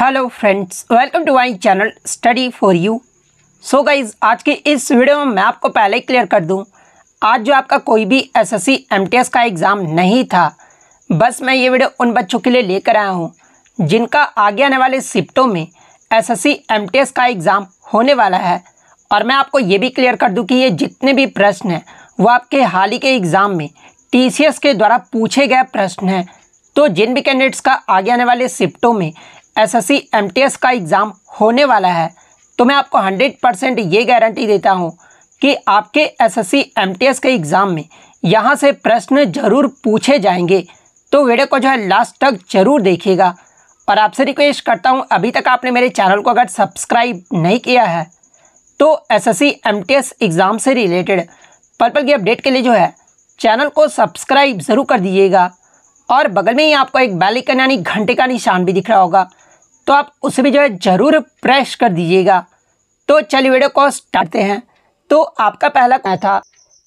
hello friends welcome to my channel study for you so guys आज की इस video में मैं आपको पहले ही क्लियर कर दूं आज जो आपका कोई भी एसएससी एमटीएस का एग्ज़ाम नहीं था बस मैं ये वीडियो उन बच्चों के लिए लेकर आया हूँ जिनका आगे आने वाले शिफ्टों में एसएससी एमटीएस का एग्ज़ाम होने वाला है और मैं आपको ये भी क्लियर कर दूँ कि ये जितने भी प्रश्न हैं वो आपके हाल ही के एग्ज़ाम में टी के द्वारा पूछे गए प्रश्न हैं तो जिन भी कैंडिडेट्स का आगे आने वाले शिफ्टों में एसएससी एमटीएस का एग्ज़ाम होने वाला है तो मैं आपको 100 परसेंट ये गारंटी देता हूँ कि आपके एसएससी एमटीएस के एग्ज़ाम में यहाँ से प्रश्न जरूर पूछे जाएंगे तो वीडियो को जो है लास्ट तक जरूर देखिएगा और आपसे रिक्वेस्ट करता हूँ अभी तक आपने मेरे चैनल को अगर सब्सक्राइब नहीं किया है तो एस एस एग्ज़ाम से रिलेटेड पल पल की अपडेट के लिए जो है चैनल को सब्सक्राइब ज़रूर कर दीजिएगा और बगल में ही आपको एक बैलिकन यानी घंटे का निशान भी दिख रहा होगा तो आप उसमें जो है ज़रूर प्रेस कर दीजिएगा तो चलिए वीडियो को स्टार्टते हैं तो आपका पहला क्या था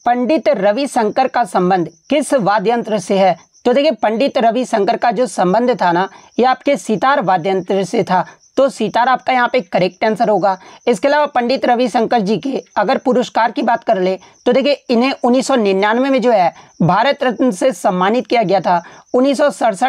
पंडित रविशंकर का संबंध किस वाद्य यंत्र से है तो देखिए पंडित रविशंकर का जो संबंध था ना ये आपके सितार वाद्य यंत्र से था तो सितार आपका यहाँ पे करेक्ट आंसर होगा इसके अलावा पंडित रविशंकर जी के अगर पुरस्कार की बात कर ले तो देखिए इन्हें 1999 में जो है भारत रत्न से सम्मानित किया गया था उन्नीस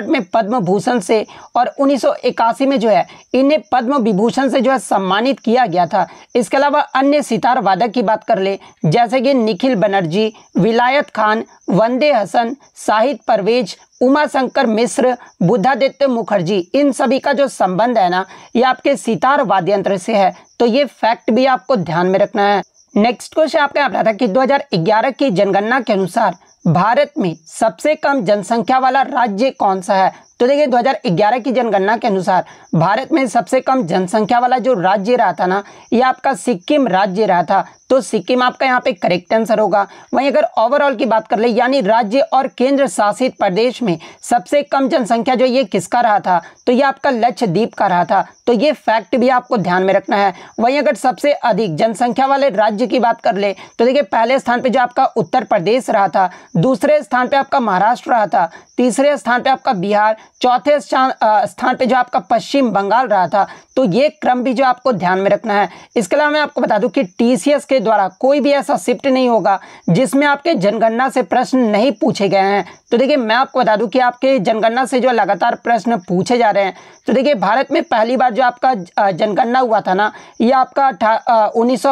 में पद्म भूषण से और उन्नीस में जो है इन्हें पद्म विभूषण से जो है सम्मानित किया गया था इसके अलावा अन्य सितार वादक की बात कर ले जैसे कि निखिल बनर्जी विलायत खान वंदे हसन शाहिद परवेज उमाशंकर मिश्र बुद्धादित्य मुखर्जी इन सभी का जो संबंध है ना ये आपके सितार वाद्य यंत्र से है तो ये फैक्ट भी आपको ध्यान में रखना है नेक्स्ट क्वेश्चन आपके आप रहा था कि 2011 की जनगणना के अनुसार भारत में सबसे कम जनसंख्या वाला राज्य कौन सा है तो देखिए 2011 की जनगणना के अनुसार भारत में सबसे कम जनसंख्या वाला जो राज्य रहा था ना ये आपका सिक्किम राज्य रहा था तो सिक्किम आपका यहाँ पे करेक्ट आंसर होगा वहीं अगर ओवरऑल की बात कर ले यानी राज्य और केंद्र शासित प्रदेश में सबसे कम जनसंख्या जो ये किसका रहा था तो ये आपका लक्षद्वीप का रहा था तो ये फैक्ट भी आपको ध्यान में रखना है वहीं अगर सबसे अधिक जनसंख्या वाले राज्य की बात कर ले तो देखिए पहले स्थान पर जो आपका उत्तर प्रदेश रहा था दूसरे स्थान पर आपका महाराष्ट्र रहा था तीसरे स्थान पर आपका बिहार चौथे स्थान पे जो आपका पश्चिम बंगाल रहा था तो ये क्रम भी जो आपको ध्यान में रखना है इसके अलावा मैं आपको बता दूं कि टीसीएस के द्वारा कोई भी ऐसा शिफ्ट नहीं होगा जिसमें आपके जनगणना से प्रश्न नहीं पूछे गए हैं तो देखिए मैं आपको बता दूं कि आपके जनगणना से जो लगातार प्रश्न पूछे जा रहे हैं तो देखिए भारत में पहली बार जो आपका जनगणना हुआ था ना ये आपका उन्नीस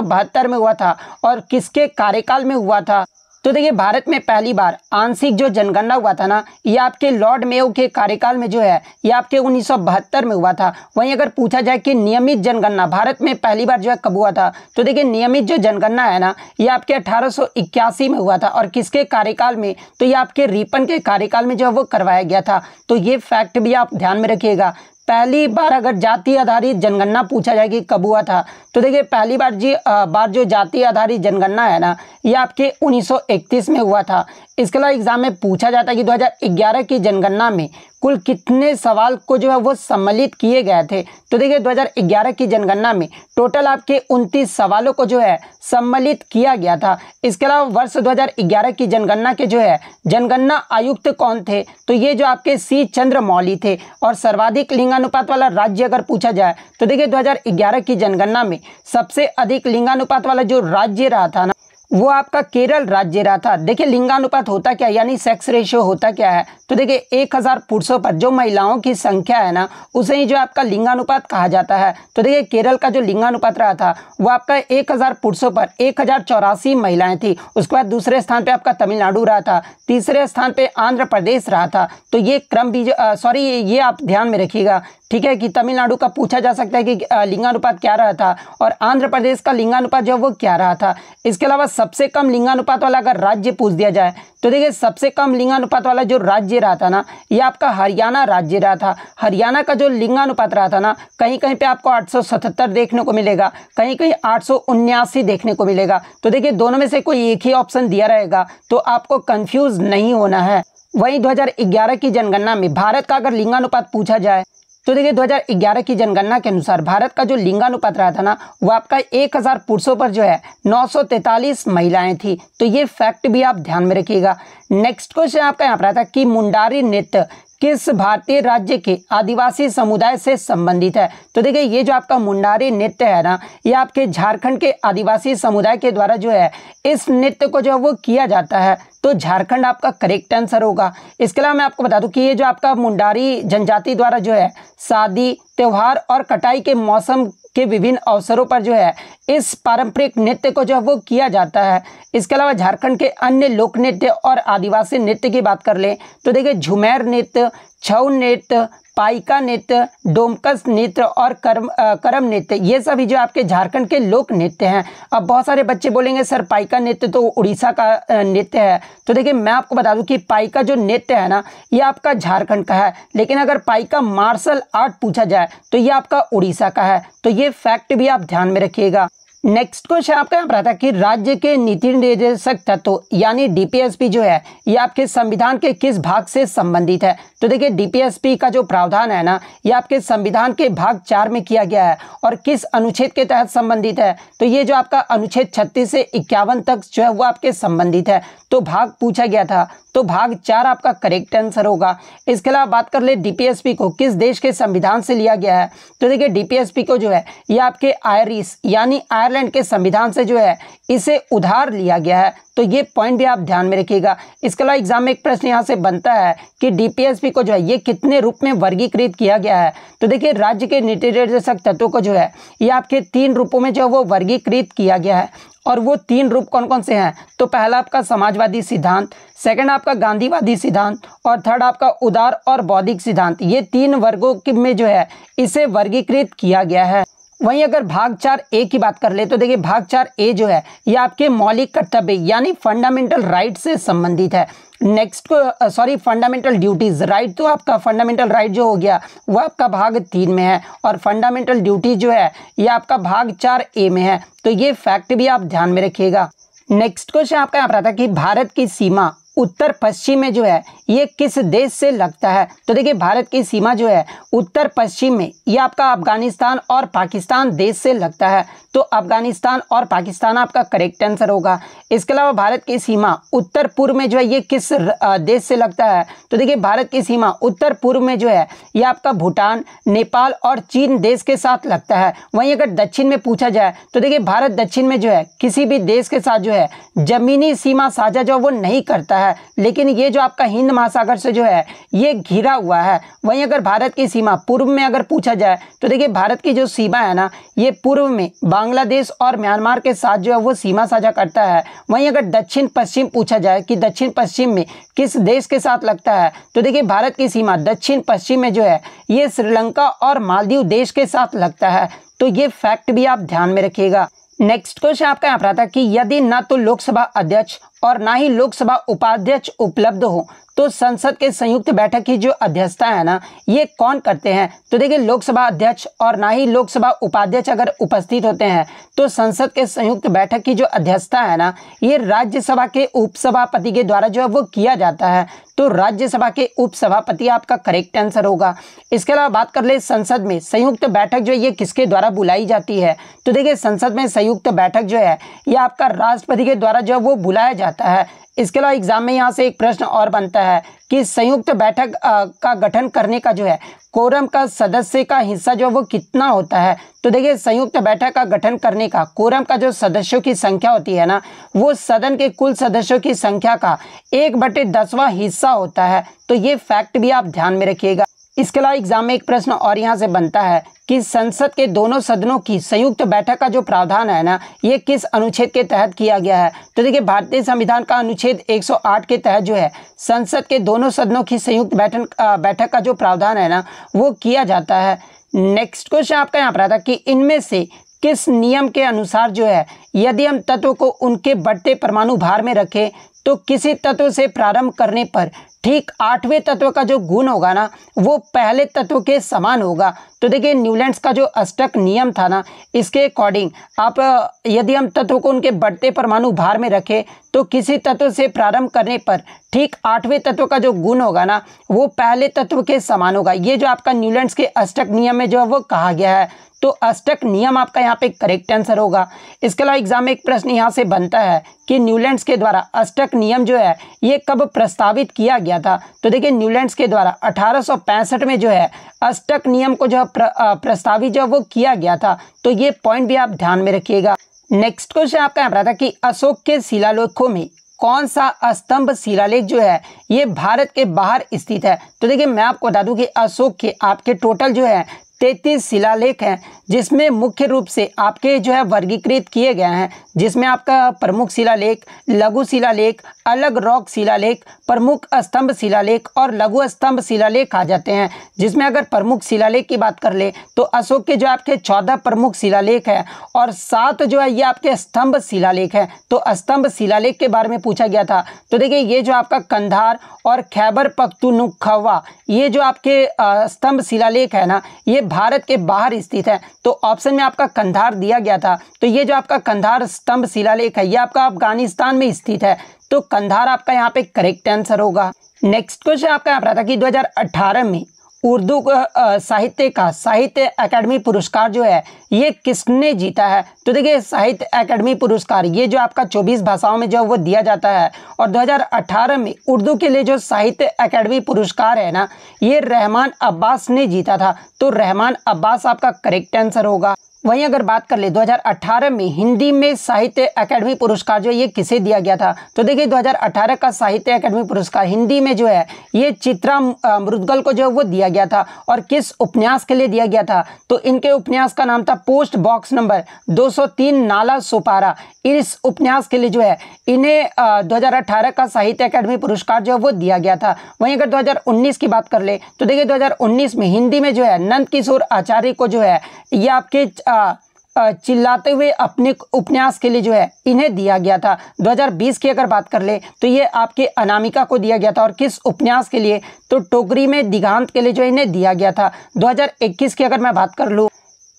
में हुआ था और किसके कार्यकाल में हुआ था तो देखिए भारत में पहली बार आंशिक जो जनगणना हुआ था ना ये आपके लॉर्ड मेयो के कार्यकाल में जो है ये आपके 1972 में हुआ था वहीं अगर पूछा जाए कि नियमित जनगणना भारत में पहली बार जो है कब हुआ था तो देखिए नियमित जो जनगणना है ना ये आपके अठारह में हुआ था और किसके कार्यकाल में तो ये आपके रिपन के कार्यकाल में जो है वो करवाया गया था तो ये फैक्ट भी आप ध्यान में रखिएगा पहली बार अगर जाति आधारित जनगणना पूछा जाए कि कब हुआ था तो देखिए पहली बार जी आ, बार जो जाति आधारित जनगणना है ना ये आपके 1931 में हुआ था इसके अलावा एग्जाम में पूछा जाता है कि 2011 की जनगणना में कुल कितने सवाल को जो है वो सम्मिलित किए गए थे तो देखिए 2011 की जनगणना में टोटल आपके 29 सवालों को जो है सम्मिलित किया गया था इसके अलावा वर्ष 2011 की जनगणना के जो है जनगणना आयुक्त कौन थे तो ये जो आपके सी चंद्र मौली थे और सर्वाधिक लिंगानुपात वाला राज्य अगर पूछा जाए तो देखिये दो की जनगणना में सबसे अधिक लिंगानुपात वाला जो राज्य रहा था ना वो आपका केरल राज्य रहा था देखिए लिंगानुपात होता क्या यानी सेक्स रेशियो होता क्या है तो देखिए एक हज़ार पुरुषों पर जो महिलाओं की संख्या है ना उसे ही जो आपका लिंगानुपात कहा जाता है तो देखिए केरल का जो लिंगानुपात रहा था वो आपका एक हज़ार पुरुषों पर एक हज़ार चौरासी महिलाएं थी उसके बाद दूसरे स्थान पर आपका तमिलनाडु रहा था तीसरे स्थान पर आंध्र प्रदेश रहा था तो ये क्रम भी सॉरी ये आप ध्यान में रखिएगा ठीक है कि तमिलनाडु का पूछा जा सकता है कि लिंगानुपात क्या रहा था और आंध्र प्रदेश का लिंगानुपात जो वो क्या रहा था इसके अलावा सबसे कम लिंगानुपात वाला अगर राज्य पूछ दिया जाए तो देखिए सबसे कम लिंगानुपात वाला जो राज्य रहा था ना ये आपका हरियाणा राज्य रहा था हरियाणा का जो लिंगानुपात रहा था ना कहीं कहीं पे आपको 877 देखने को मिलेगा कहीं कहीं आठ देखने को मिलेगा तो देखिए दोनों में से कोई एक ही ऑप्शन दिया रहेगा तो आपको कन्फ्यूज़ नहीं होना है वहीं 2011 की जनगणना में भारत का अगर लिंगानुपात पूछा जाए तो देखिए 2011 की जनगणना के अनुसार भारत का जो लिंगानुपात रहा था ना वो आपका 1000 पुरुषों पर जो है 943 महिलाएं थी तो ये फैक्ट भी आप ध्यान में रखिएगा नेक्स्ट क्वेश्चन आपका यहाँ पर आता है कि मुंडारी नृत्य किस भारतीय राज्य के आदिवासी समुदाय से संबंधित है तो देखिए ये जो आपका मुंडारी नृत्य है ना ये आपके झारखंड के आदिवासी समुदाय के द्वारा जो है इस नृत्य को जो है वो किया जाता है तो झारखंड आपका करेक्ट आंसर होगा इसके अलावा मैं आपको बता दूं कि ये जो आपका मुंडारी जनजाति द्वारा जो है शादी त्यौहार और कटाई के मौसम के विभिन्न अवसरों पर जो है इस पारंपरिक नृत्य को जो है वो किया जाता है इसके अलावा झारखंड के अन्य लोक नृत्य और आदिवासी नृत्य की बात कर लें तो देखिए झुमैर नृत्य छऊ नृत्य पाइका नृत्य डोमकस नृत्य और कर्म आ, करम नृत्य ये सभी जो आपके झारखंड के लोक नृत्य हैं अब बहुत सारे बच्चे बोलेंगे सर पाइका नृत्य तो उड़ीसा का नृत्य है तो देखिए मैं आपको बता दूं कि पाइका जो नृत्य है ना ये आपका झारखंड का है लेकिन अगर पाइका मार्शल आर्ट पूछा जाए तो ये आपका उड़ीसा का है तो ये फैक्ट भी आप ध्यान में रखिएगा नेक्स्ट क्वेश्चन आपका यहाँ पर आता है कि राज्य के नीति निर्देशक तत्व यानी डीपीएसपी जो है ये आपके संविधान के किस भाग से संबंधित है तो देखिए डीपीएसपी का जो प्रावधान है ना ये आपके संविधान के भाग चार में किया गया है और किस अनुच्छेद के तहत संबंधित है तो ये जो आपका अनुच्छेद छत्तीस से इक्यावन तक जो है वो आपके संबंधित है तो भाग पूछा गया था तो भाग चार आपका करेक्ट आंसर होगा इसके अलावा बात कर ले डीपीएसपी को किस देश के संविधान से लिया गया है तो देखिए डीपीएसपी को जो है ये आपके आयरिस यानी आयर आयरलैंड के संविधान से जो है इसे उधार लिया गया है तो ये पॉइंट भी आप ध्यान में रखिएगा इसके अलावा एग्जाम में एक प्रश्न यहाँ से बनता है कि डीपीएसपी को जो है ये कितने रूप में वर्गीकृत किया गया है तो देखिए राज्य के निर्देशक तत्वों को जो है ये आपके तीन रूपों में जो है वो वर्गीकृत किया गया है और वो तीन रूप कौन कौन से हैं तो पहला आपका समाजवादी सिद्धांत सेकंड आपका गांधीवादी सिद्धांत और थर्ड आपका उदार और बौद्धिक सिद्धांत ये तीन वर्गों के में जो है इसे वर्गीकृत किया गया है वहीं अगर भाग चार ए की बात कर ले तो देखिए भाग चार ए जो है ये आपके मौलिक कर्तव्य यानी फंडामेंटल राइट से संबंधित है नेक्स्ट को सॉरी फंडामेंटल ड्यूटीज़ राइट तो आपका फंडामेंटल राइट जो हो गया वह आपका भाग तीन में है और फंडामेंटल ड्यूटी जो है ये आपका भाग चार ए में है तो ये फैक्ट भी आप ध्यान में रखिएगा नेक्स्ट क्वेश्चन आपका यहाँ पर आता है कि भारत की सीमा उत्तर पश्चिम में जो है ये किस देश से लगता है तो देखिए भारत की सीमा जो है उत्तर पश्चिम में ये आपका अफगानिस्तान और पाकिस्तान देश से लगता है तो अफगानिस्तान और पाकिस्तान आपका करेक्ट आंसर होगा इसके अलावा भारत की सीमा उत्तर पूर्व में जो है ये किस देश से लगता है तो देखिए भारत की सीमा उत्तर पूर्व में जो है ये आपका भूटान नेपाल और चीन देश के साथ लगता है वहीं अगर दक्षिण में पूछा जाए तो देखिए भारत दक्षिण में जो है किसी भी देश के साथ जो है ज़मीनी सीमा साझा जो वो नहीं करता हुआ है लेकिन ये जो आपका हिंद महासागर से जो है ये घिरा हुआ है वहीं अगर भारत की सीमा पूर्व में अगर पूछा जाए तो देखिए भारत की जो सीमा है ना ये पूर्व में बांग्लादेश और म्यांमार के साथ जो है वो सीमा साझा करता है वहीं अगर दक्षिण पश्चिम पूछा जाए कि दक्षिण पश्चिम में किस देश के साथ लगता है तो देखिए भारत की सीमा दक्षिण पश्चिम में जो है ये श्रीलंका और मालदीव देश के साथ लगता है तो ये फैक्ट भी आप ध्यान में रखिएगा नेक्स्ट क्वेश्चन आपका यहाँ पर आता है कि यदि ना तो लोकसभा अध्यक्ष और ना ही लोकसभा उपाध्यक्ष उपलब्ध हो तो संसद के संयुक्त बैठक की जो अध्यक्षता है ना ये कौन करते हैं तो देखिए लोकसभा अध्यक्ष और ना ही लोकसभा उपाध्यक्ष अगर उपस्थित होते हैं तो संसद के संयुक्त बैठक की जो अध्यक्षता है ना ये राज्यसभा के उपसभापति के द्वारा जो है वो किया जाता है तो राज्यसभा के उपसभापति आपका करेक्ट आंसर होगा इसके अलावा बात कर ले संसद में संयुक्त बैठक जो है ये किसके द्वारा बुलाई जाती है तो देखिए संसद में संयुक्त बैठक जो है ये आपका राष्ट्रपति के द्वारा जो है वो बुलाया जाता है इसके अलावा एग्जाम में यहाँ से एक प्रश्न और बनता है कि संयुक्त बैठक का गठन करने का जो है कोरम का सदस्य का हिस्सा जो है वो कितना होता है तो देखिए संयुक्त बैठक का गठन करने का कोरम का जो सदस्यों की संख्या होती है ना वो सदन के कुल सदस्यों की संख्या का एक बटे दसवा हिस्सा होता है तो ये फैक्ट भी आप ध्यान में रखिएगा इसके अलावा एग्जाम में एक प्रश्न और यहाँ से बनता है कि संसद के दोनों सदनों की संयुक्त बैठक का जो प्रावधान है ना ये किस अनुच्छेद के तहत किया गया है तो देखिए भारतीय संविधान का अनुच्छेद 108 के तहत जो है संसद के दोनों सदनों की संयुक्त बैठक बैठक का जो प्रावधान है ना वो किया जाता है नेक्स्ट क्वेश्चन आपका यहाँ पर आता कि इनमें से किस नियम के अनुसार जो है यदि हम तत्व को उनके बढ़ते परमाणु भार में रखें तो किसी तत्व से प्रारंभ करने पर ठीक आठवें तत्व का जो गुण होगा ना वो पहले तत्व के समान होगा तो देखिए न्यूलैंड्स का जो अष्टक नियम था ना इसके अकॉर्डिंग आप यदि हम तत्व को उनके बढ़ते परमाणु भार में रखें तो किसी तत्व से प्रारंभ करने पर ठीक आठवें तत्व का जो गुण होगा ना वो पहले तत्व के समान होगा ये जो आपका न्यूलैंड्स के अष्टक नियम में जो है वो कहा गया है तो अष्टक नियम आपका यहाँ पे करेक्ट आंसर होगा इसके अलावा एग्जाम में एक प्रश्न यहाँ से बनता है कि न्यूलैंड्स के द्वारा अष्टक नियम जो है ये कब प्रस्तावित किया गया गया था तो देखिए न्यूलैंड्स के द्वारा 1865 में जो है अष्टक नियम को जो है प्र, प्रस्तावित जो वो किया गया था तो ये पॉइंट भी आप ध्यान में रखिएगा नेक्स्ट क्वेश्चन आपका यहाँ पर था कि अशोक के शिलालेखों में कौन सा स्तंभ शिलालेख जो है ये भारत के बाहर स्थित है तो देखिए मैं आपको बता दूं कि अशोक के आपके टोटल जो है तैतीस शिलालेख हैं जिसमें मुख्य रूप से आपके जो है वर्गीकृत किए गए हैं जिसमें आपका प्रमुख शिलालेख लघु शिलालेख अलग रॉक शिलालेख प्रमुख स्तंभ शिलालेख और लघु स्तंभ शिलालेख आ जाते हैं जिसमें अगर प्रमुख शिलालेख की बात कर ले तो अशोक के जो आपके चौदह प्रमुख शिलालेख है और सात जो है ये आपके स्तंभ शिलालेख है तो स्तंभ शिलालेख के बारे में पूछा गया था तो देखिए ये जो आपका कंधार और खैबर पख्तुनुखवा ये जो आपके स्तंभ शिलालेख है ना ये भारत के बाहर स्थित है तो ऑप्शन में आपका कंधार दिया गया था तो ये जो आपका कंधार स्तंभ शिलालेख है ये आपका अफगानिस्तान में स्थित है तो कंधार आपका यहाँ पे करेक्ट आंसर होगा नेक्स्ट क्वेश्चन आपका यहाँ पर था कि 2018 में उर्दू साहित्य का साहित्य अकेडमी पुरस्कार जो है ये किसने जीता है तो देखिए साहित्य अकेडमी पुरस्कार ये जो आपका 24 भाषाओं में जो वो दिया जाता है और 2018 में उर्दू के लिए जो साहित्य अकेडमी पुरस्कार है ना ये रहमान अब्बास ने जीता था तो रहमान अब्बास आपका करेक्ट आंसर होगा वहीं अगर बात कर ले 2018 में हिंदी में साहित्य अकेडमी पुरस्कार जो है ये किसे दिया गया था तो देखिए 2018 का साहित्य अकेडमी पुरस्कार हिंदी में जो है ये चित्रा मृदगल को जो है वो दिया गया था और किस उपन्यास के लिए दिया गया था तो इनके उपन्यास का नाम था पोस्ट बॉक्स नंबर 203 नाला सोपारा इस उपन्यास के लिए जो है इन्हें दो का साहित्य अकेडमी पुरस्कार जो है वो दिया गया था वहीं अगर दो की बात कर ले तो देखिए दो में हिंदी में जो है नंद किशोर आचार्य को जो है ये आपके चिल्लाते हुए अपने उपन्यास के लिए जो है इन्हें दिया गया था 2020 की अगर बात कर ले तो ये आपके अनामिका को दिया गया था और किस उपन्यास के लिए तो टोकरी में दिगांत के लिए जो इन्हें दिया गया था 2021 की अगर मैं बात कर लूँ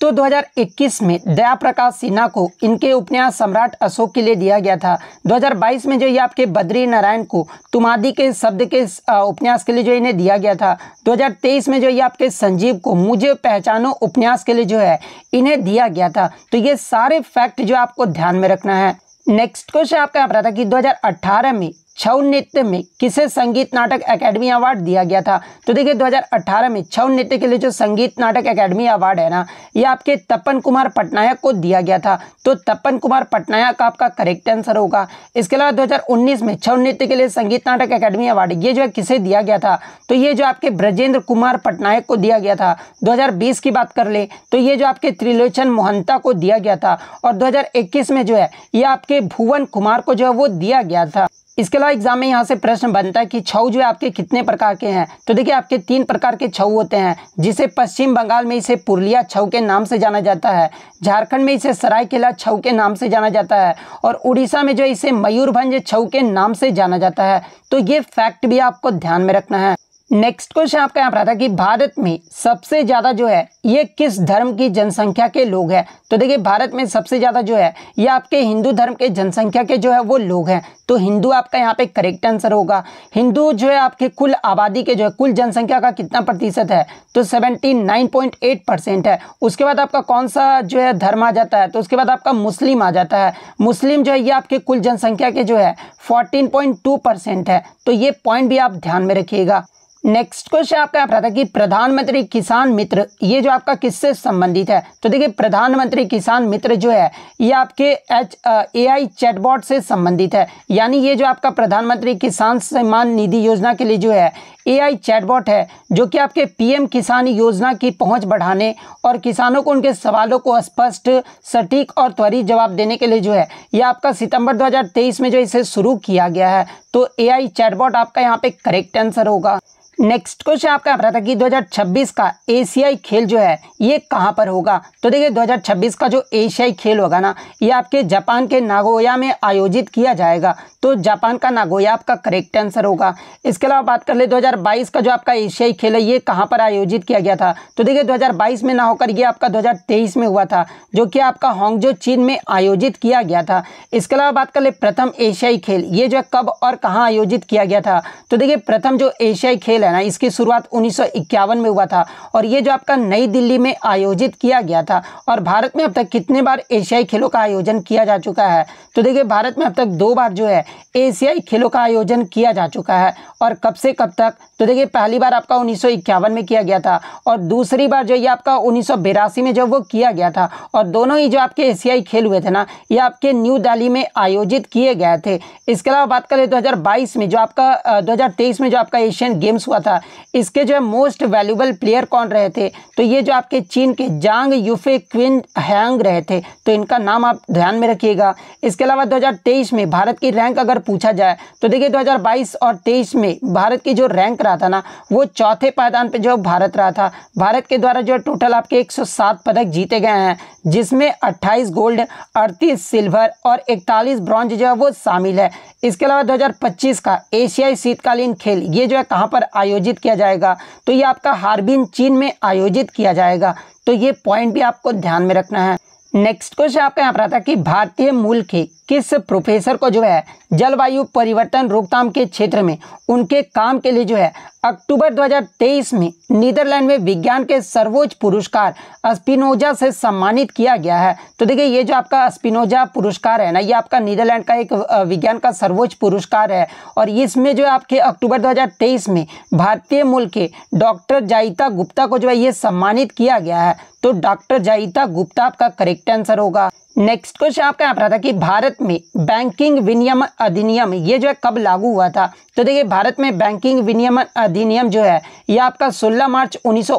तो 2021 में दया प्रकाश सिन्हा को इनके उपन्यास सम्राट अशोक के लिए दिया गया था 2022 में जो ये आपके बद्री नारायण को तुमादी के शब्द के उपन्यास के लिए जो इन्हें दिया गया था 2023 में जो ये आपके संजीव को मुझे पहचानो उपन्यास के लिए जो है इन्हें दिया गया था तो ये सारे फैक्ट जो आपको ध्यान में रखना है नेक्स्ट क्वेश्चन आपका यहाँ पर था कि 2018 में छऊ नृत्य में किसे संगीत नाटक एकेडमी अवार्ड दिया गया था तो देखिए 2018 में छऊ नृत्य के लिए जो संगीत नाटक एकेडमी अवार्ड है ना ये आपके तपन कुमार पटनायक को दिया गया था तो तपन कुमार पटनायक का आपका करेक्ट आंसर होगा इसके अलावा 2019 में छऊ नृत्य के लिए संगीत नाटक अकेडमी अवार्ड ये जो है किसे दिया गया था तो ये जो आपके ब्रजेंद्र कुमार पटनायक को दिया गया था दो की बात कर ले तो ये जो आपके त्रिलोचन मोहंता को दिया गया था और दो में जो है ये आपके भुवन कुमार को जो है वो दिया गया था इसके अलावा एग्जाम में यहाँ से प्रश्न बनता है कि छऊ जो है आपके कितने प्रकार के हैं तो देखिए आपके तीन प्रकार के छऊ होते हैं जिसे पश्चिम बंगाल में इसे पुरलिया छऊ के नाम से जाना जाता है झारखंड में इसे सरायकेला छऊ के नाम से जाना जाता है और उड़ीसा में जो इसे मयूरभंज छऊ के नाम से जाना जाता है तो ये फैक्ट भी आपको ध्यान में रखना है नेक्स्ट क्वेश्चन आपका यहाँ पर आता कि भारत में सबसे ज़्यादा जो है ये किस धर्म की जनसंख्या के लोग हैं तो देखिए भारत में सबसे ज़्यादा जो है ये आपके हिंदू धर्म के जनसंख्या के जो है वो लोग हैं तो हिंदू आपका यहाँ पे करेक्ट आंसर होगा हिंदू जो है आपके कुल आबादी के जो है कुल जनसंख्या का कितना प्रतिशत है तो seventy nine point eight percent है उसके बाद आपका कौन सा जो है धर्म आ जाता है तो उसके बाद आपका मुस्लिम आ जाता है मुस्लिम जो है ये आपके कुल जनसंख्या के जो है फोर्टीन पॉइंट टू परसेंट है तो ये पॉइंट भी आप ध्यान में रखिएगा नेक्स्ट क्वेश्चन आपका यहाँ पर आता है कि प्रधानमंत्री किसान मित्र ये जो आपका किससे संबंधित है तो देखिए प्रधानमंत्री किसान मित्र जो है ये आपके एच ए आई चैटबॉट से संबंधित है यानी ये जो आपका प्रधानमंत्री किसान सम्मान निधि योजना के लिए जो है ए आई चैटबॉट है जो कि आपके पीएम किसान योजना की पहुंच बढ़ाने और किसानों को उनके सवालों को स्पष्ट सटीक और त्वरित जवाब देने के लिए जो है यह आपका सितंबर 2023 में जो इसे शुरू किया गया है तो ए आई चैटबॉट आपका यहाँ पे करेक्ट आंसर होगा नेक्स्ट क्वेश्चन आपका रहा था कि 2026 का एशियाई खेल जो है ये कहाँ पर होगा तो देखिए 2026 का जो एशियाई खेल होगा ना ये आपके जापान के नागोया में आयोजित किया जाएगा तो जापान का नागोया आपका करेक्ट आंसर होगा इसके अलावा बात कर ले 2022 का जो आपका एशियाई खेल है ये कहाँ पर आयोजित किया गया था तो देखिए 2022 में ना होकर ये आपका 2023 में हुआ था जो कि आपका हॉन्गजो चीन में आयोजित किया गया था इसके अलावा बात कर ले प्रथम एशियाई खेल ये जो है कब और कहाँ आयोजित किया गया था तो देखिए प्रथम जो एशियाई खेल है जाना इसकी शुरुआत उन्नीस में हुआ था और ये जो आपका नई दिल्ली में आयोजित किया गया था और भारत में अब तक कितने बार एशियाई खेलों का आयोजन किया जा चुका है तो देखिए भारत में अब तक दो बार जो है एशियाई खेलों का आयोजन किया जा चुका है और कब से कब तक तो देखिए पहली बार आपका उन्नीस में किया गया था और दूसरी बार जो ये आपका उन्नीस में जब वो किया गया था और दोनों ही जो आपके एशियाई खेल हुए थे ना ये आपके न्यू दिल्ली में आयोजित किए गए थे इसके अलावा बात करें 2022 में जो आपका 2023 में जो आपका एशियन गेम्स हुआ था इसके जो है मोस्ट वैल्यूबल प्लेयर कौन रहे थे तो ये जो आपके चीन के जांग यूफे क्विन हैंग रहे थे तो इनका नाम आप ध्यान में रखिएगा इसके अलावा 2023 में भारत की रैंक अगर पूछा जाए तो देखिए 2022 और 23 में भारत की जो रैंक रहा था ना वो चौथे पायदान पर जो भारत रहा था भारत के द्वारा जो टोटल आपके एक पदक जीते गए हैं जिसमें अट्ठाईस गोल्ड अड़तीस सिल्वर और इकतालीस ब्रॉन्ज जो है वो शामिल है इसके अलावा 2025 का एशियाई शीतकालीन खेल ये जो है कहाँ पर आयोजित किया जाएगा तो ये आपका हार्बिन चीन में आयोजित किया जाएगा तो ये पॉइंट भी आपको ध्यान में रखना है नेक्स्ट क्वेश्चन आपका यहाँ पर आता है कि भारतीय मूल के किस प्रोफेसर को जो है जलवायु परिवर्तन रोकथाम के क्षेत्र में उनके काम के लिए जो है अक्टूबर 2023 में नीदरलैंड में विज्ञान के सर्वोच्च पुरस्कार अस्पिनोजा से सम्मानित किया गया है तो देखिए ये जो आपका अस्पिनोजा पुरस्कार है ना ये आपका नीदरलैंड का एक विज्ञान का सर्वोच्च पुरस्कार है और इसमें जो है आपके अक्टूबर 2023 में भारतीय मूल के डॉक्टर जाइता गुप्ता को जो है ये सम्मानित किया गया है तो डॉक्टर जाइता गुप्ता आपका करेक्ट आंसर होगा नेक्स्ट क्वेश्चन आपका यहाँ पर था कि भारत में बैंकिंग विनियमन अधिनियम ये जो है कब लागू हुआ था तो देखिए भारत में बैंकिंग विनियमन अधिनियम जो है ये आपका 16 मार्च उन्नीस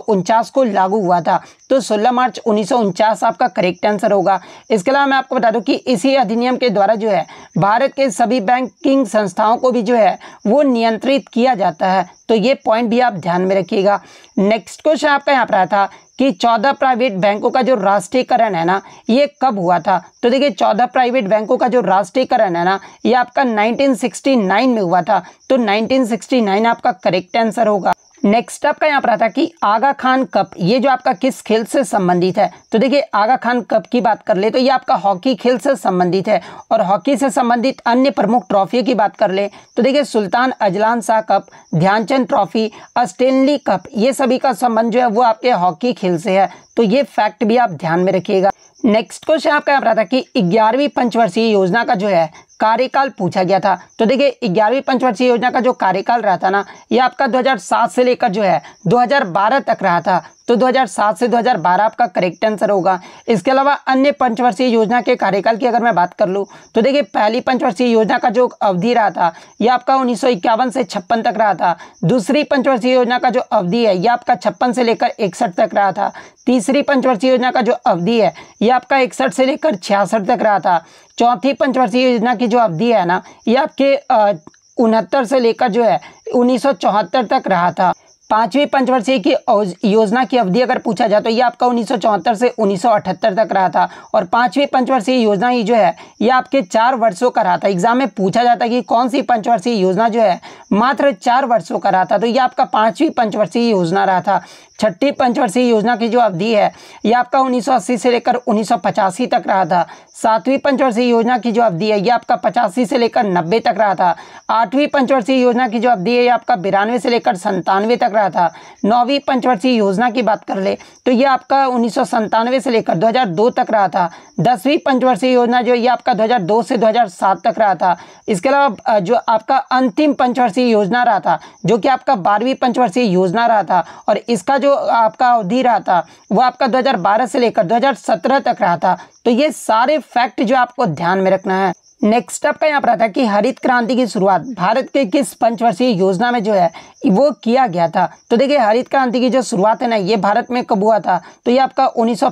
को लागू हुआ था तो 16 मार्च उन्नीस आपका करेक्ट आंसर होगा इसके अलावा मैं आपको बता दूं कि इसी अधिनियम के द्वारा जो है भारत के सभी बैंकिंग संस्थाओं को भी जो है वो नियंत्रित किया जाता है तो ये पॉइंट भी आप ध्यान में रखिएगा नेक्स्ट क्वेश्चन आपका यहाँ पर आया था कि चौदह प्राइवेट बैंकों का जो राष्ट्रीयकरण है ना ये कब हुआ था तो देखिए चौदह प्राइवेट बैंकों का जो राष्ट्रीयकरण है ना ये आपका 1969 में हुआ था तो 1969 आपका करेक्ट आंसर होगा नेक्स्ट आपका यहाँ पर आता है कि आगा खान कप ये जो आपका किस खेल से संबंधित है तो देखिए आगा खान कप की बात कर ले तो ये आपका हॉकी खेल से संबंधित है और हॉकी से संबंधित अन्य प्रमुख ट्रॉफियों की बात कर ले तो देखिए Sultan Azlan Shah cup Dhyanchand trophy Stanley cup ये सभी का संबंध जो है वो आपके हॉकी खेल से है तो ये फैक्ट भी आप ध्यान में रखिएगा नेक्स्ट क्वेश्चन आपका यहाँ पर आता है कि ग्यारहवीं पंचवर्षीय योजना का जो है कार्यकाल पूछा गया था तो देखिए ग्यारहवीं पंचवर्षीय योजना का जो कार्यकाल रहा था ना ये आपका 2007 से लेकर जो है 2012 तक रहा था तो 2007 से 2012 आपका करेक्ट आंसर होगा इसके अलावा अन्य पंचवर्षीय योजना के कार्यकाल की अगर मैं बात कर लूँ तो देखिए पहली पंचवर्षीय योजना का जो अवधि रहा था यह आपका उन्नीस से छप्पन तक रहा था दूसरी पंचवर्षीय योजना का जो अवधि है यह आपका छप्पन से लेकर इकसठ तक रहा था तीसरी पंचवर्षीय योजना का जो अवधि है यह आपका इकसठ से लेकर छियासठ तक रहा था चौथी पंचवर्षीय योजना की जो अवधि है ना ये आपके उनहत्तर से लेकर जो है उन्नीस तक रहा था पांचवी पंचवर्षीय की योजना की अवधि अगर पूछा जाए तो ये आपका उन्नीस से उन्नीस तक रहा था और पांचवी पंचवर्षीय योजना ही जो है ये आपके चार वर्षों का रहा था एग्जाम में पूछा जाता है कि कौन सी पंचवर्षीय योजना जो है मात्र चार वर्षों का रहा था तो ये आपका पांचवी पंचवर्षीय योजना रहा था छठी पंचवर्षीय योजना की जो अवधि है यह आपका 1980 से लेकर उन्नीस तक रहा था सातवीं पंचवर्षीय योजना की जो अवधि है यह आपका पचासी से लेकर नब्बे तक रहा था आठवीं पंचवर्षीय योजना की जो अवधि है यह आपका बिरानवे से लेकर संतानवे तक रहा था नौवीं पंचवर्षीय योजना की बात कर ले तो यह आपका उन्नीस से लेकर दो तक रहा था दसवीं पंचवर्षीय योजना जो ये आपका दो से दो तक रहा था इसके अलावा जो आपका अंतिम पंचवर्षीय योजना रहा था जो कि आपका बारहवीं पंचवर्षीय योजना रहा था और इसका जो आपका अवधि रहा था वो आपका 2012 से लेकर 2017 तक रहा था तो ये सारे फैक्ट जो आपको ध्यान में रखना है नेक्स्ट आपका यहाँ पर आता है कि हरित क्रांति की शुरुआत भारत के किस पंचवर्षीय योजना में जो है वो किया गया था तो देखिए हरित क्रांति की जो शुरुआत है ना ये भारत में कब हुआ था तो ये आपका उन्नीस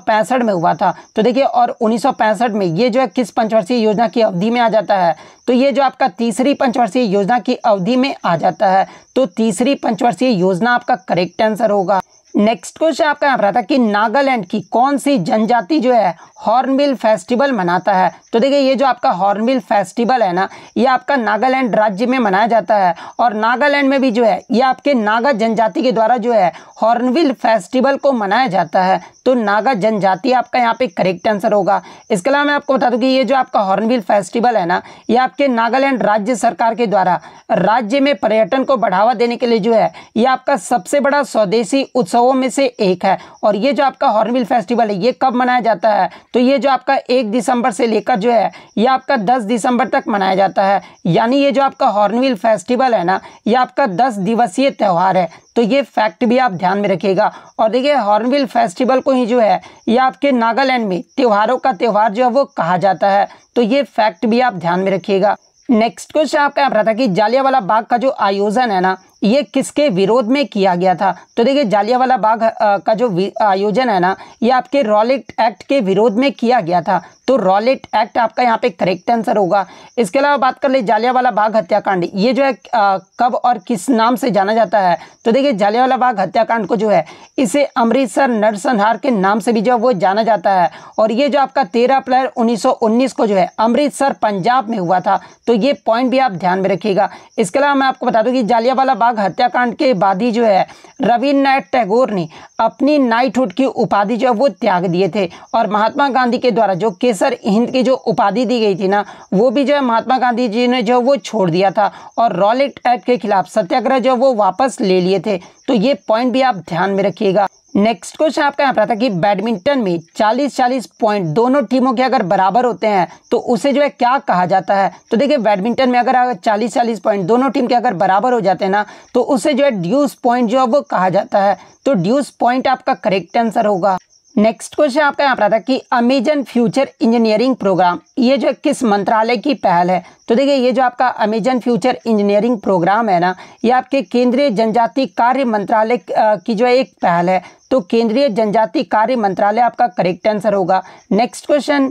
में हुआ था तो देखिए और उन्नीस में ये जो है किस पंचवर्षीय योजना की अवधि में आ जाता है तो ये जो आपका तीसरी पंचवर्षीय योजना की अवधि में आ जाता है तो तीसरी पंचवर्षीय योजना आपका करेक्ट आंसर होगा नेक्स्ट क्वेश्चन आपका यहाँ पर आता है कि नागालैंड की कौन सी जनजाति जो है हॉर्नबिल फेस्टिवल मनाता है तो देखिए ये जो आपका हॉर्नबिल फेस्टिवल है ना ये आपका नागालैंड राज्य में मनाया जाता है और नागालैंड में भी जो है ये आपके नागा जनजाति के द्वारा जो है हॉर्नबिल फेस्टिवल को मनाया जाता है तो नागा जनजाति आपका यहाँ पे करेक्ट आंसर होगा इसके अलावा मैं आपको बता दूँ कि ये जो आपका हॉर्नबिल फेस्टिवल है ना ये आपके नागालैंड राज्य सरकार के द्वारा राज्य में पर्यटन को बढ़ावा देने के लिए जो है ये आपका सबसे बड़ा स्वदेशी उत्सव उत्सवों में से एक है और ये जो आपका हॉर्नबिल फेस्टिवल है ये कब मनाया जाता है तो ये जो आपका एक दिसंबर से लेकर जो है ये आपका दस दिसंबर तक मनाया जाता है यानी ये जो आपका हॉर्नबिल फेस्टिवल है ना ये आपका दस दिवसीय त्यौहार है तो ये फैक्ट भी आप ध्यान में रखिएगा और देखिए हॉर्नबिल फेस्टिवल को ही जो है ये आपके नागालैंड में त्योहारों का त्यौहार जो है वो कहा जाता है तो ये फैक्ट भी आप ध्यान में रखिएगा नेक्स्ट क्वेश्चन आपका यहाँ पर था कि जालियावाला बाग का जो आयोजन है ना ये किसके विरोध में किया गया था तो देखिए जालियावाला बाग का जो आयोजन है ना ये आपके रॉलेट एक्ट के विरोध में किया गया था तो रॉलेट एक्ट आपका यहाँ पे करेक्ट आंसर होगा इसके अलावा बात कर ले जालियावाला बाग हत्याकांड ये जो है आ, कब और किस नाम से जाना जाता है तो देखिए जालियावाला बाग हत्याकांड को जो है इसे अमृतसर नरसंहार के नाम से भी जो है वो जाना जाता है और ये जो आपका तेरह अप्रैल उन्नीस को जो है अमृतसर पंजाब में हुआ था तो ये पॉइंट भी आप ध्यान में रखिएगा इसके अलावा मैं आपको बता दूँ कि जालियावाला बाघ हत्याकांड के बादी जो है रविन्द्रनाथ टैगोर ने अपनी नाइटहुड की उपाधि जो है वो त्याग दिए थे और महात्मा गांधी के द्वारा जो केसर हिंद की जो उपाधि दी गई थी ना वो भी जो है महात्मा गांधी जी ने जो वो छोड़ दिया था और रॉलेट एक्ट के खिलाफ सत्याग्रह जो वो वापस ले लिए थे तो ये पॉइंट भी आप ध्यान में रखिएगा नेक्स्ट क्वेश्चन आपका यहाँ पर आता है कि बैडमिंटन में 40 40 पॉइंट दोनों टीमों के अगर बराबर होते हैं तो उसे जो है क्या कहा जाता है तो देखिए बैडमिंटन में अगर अगर 40 40 पॉइंट दोनों टीम के अगर बराबर हो जाते हैं ना तो उसे जो है ड्यूस पॉइंट जो है वो कहा जाता है तो ड्यूस पॉइंट आपका करेक्ट आंसर होगा नेक्स्ट क्वेश्चन आपका यहाँ पर आता कि अमेजन फ्यूचर इंजीनियरिंग प्रोग्राम ये जो किस मंत्रालय की पहल है तो देखिए ये जो आपका अमेजन फ्यूचर इंजीनियरिंग प्रोग्राम है ना ये आपके केंद्रीय जनजाति कार्य मंत्रालय की जो एक पहल है तो केंद्रीय जनजाति कार्य मंत्रालय आपका करेक्ट आंसर होगा नेक्स्ट क्वेश्चन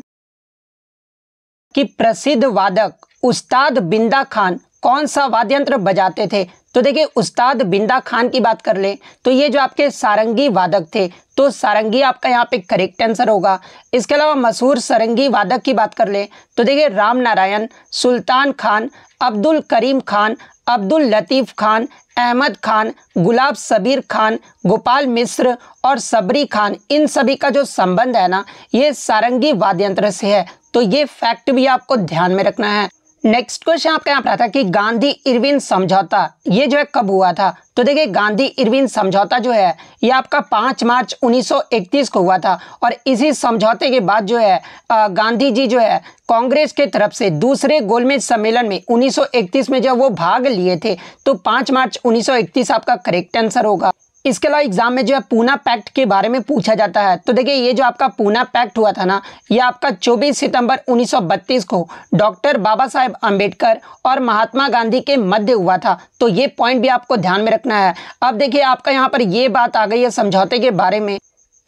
कि प्रसिद्ध वादक उस्ताद बिंदा खान कौन सा वाद्यंत्र बजाते थे तो देखिए उस्ताद बिंदा खान की बात कर ले तो ये जो आपके सारंगी वादक थे तो सारंगी आपका यहाँ पे करेक्ट आंसर होगा इसके अलावा मशहूर सारंगी वादक की बात कर ले तो देखिए राम नारायण सुल्तान खान अब्दुल करीम खान अब्दुल लतीफ़ खान अहमद खान गुलाब सबीर खान गोपाल मिश्र और सबरी खान इन सभी का जो संबंध है ना ये सारंगी वाद्यंत्र से है तो ये फैक्ट भी आपको ध्यान में रखना है नेक्स्ट क्वेश्चन आपका यहाँ पर आता कि गांधी इरविन समझौता ये जो है कब हुआ था तो देखिए गांधी इरविन समझौता जो है ये आपका 5 मार्च 1931 को हुआ था और इसी समझौते के बाद जो है गांधी जी जो है कांग्रेस के तरफ से दूसरे गोलमेज सम्मेलन में 1931 में जब वो भाग लिए थे तो 5 मार्च 1931 आपका करेक्ट आंसर होगा इसके अलावा एग्जाम में जो है पूना पैक्ट के बारे में पूछा जाता है तो देखिए ये जो आपका पूना पैक्ट हुआ था ना ये आपका 24 सितंबर 1932 को डॉक्टर बाबा साहेब अम्बेडकर और महात्मा गांधी के मध्य हुआ था तो ये पॉइंट भी आपको ध्यान में रखना है अब देखिए आपका यहाँ पर ये बात आ गई है समझौते के बारे में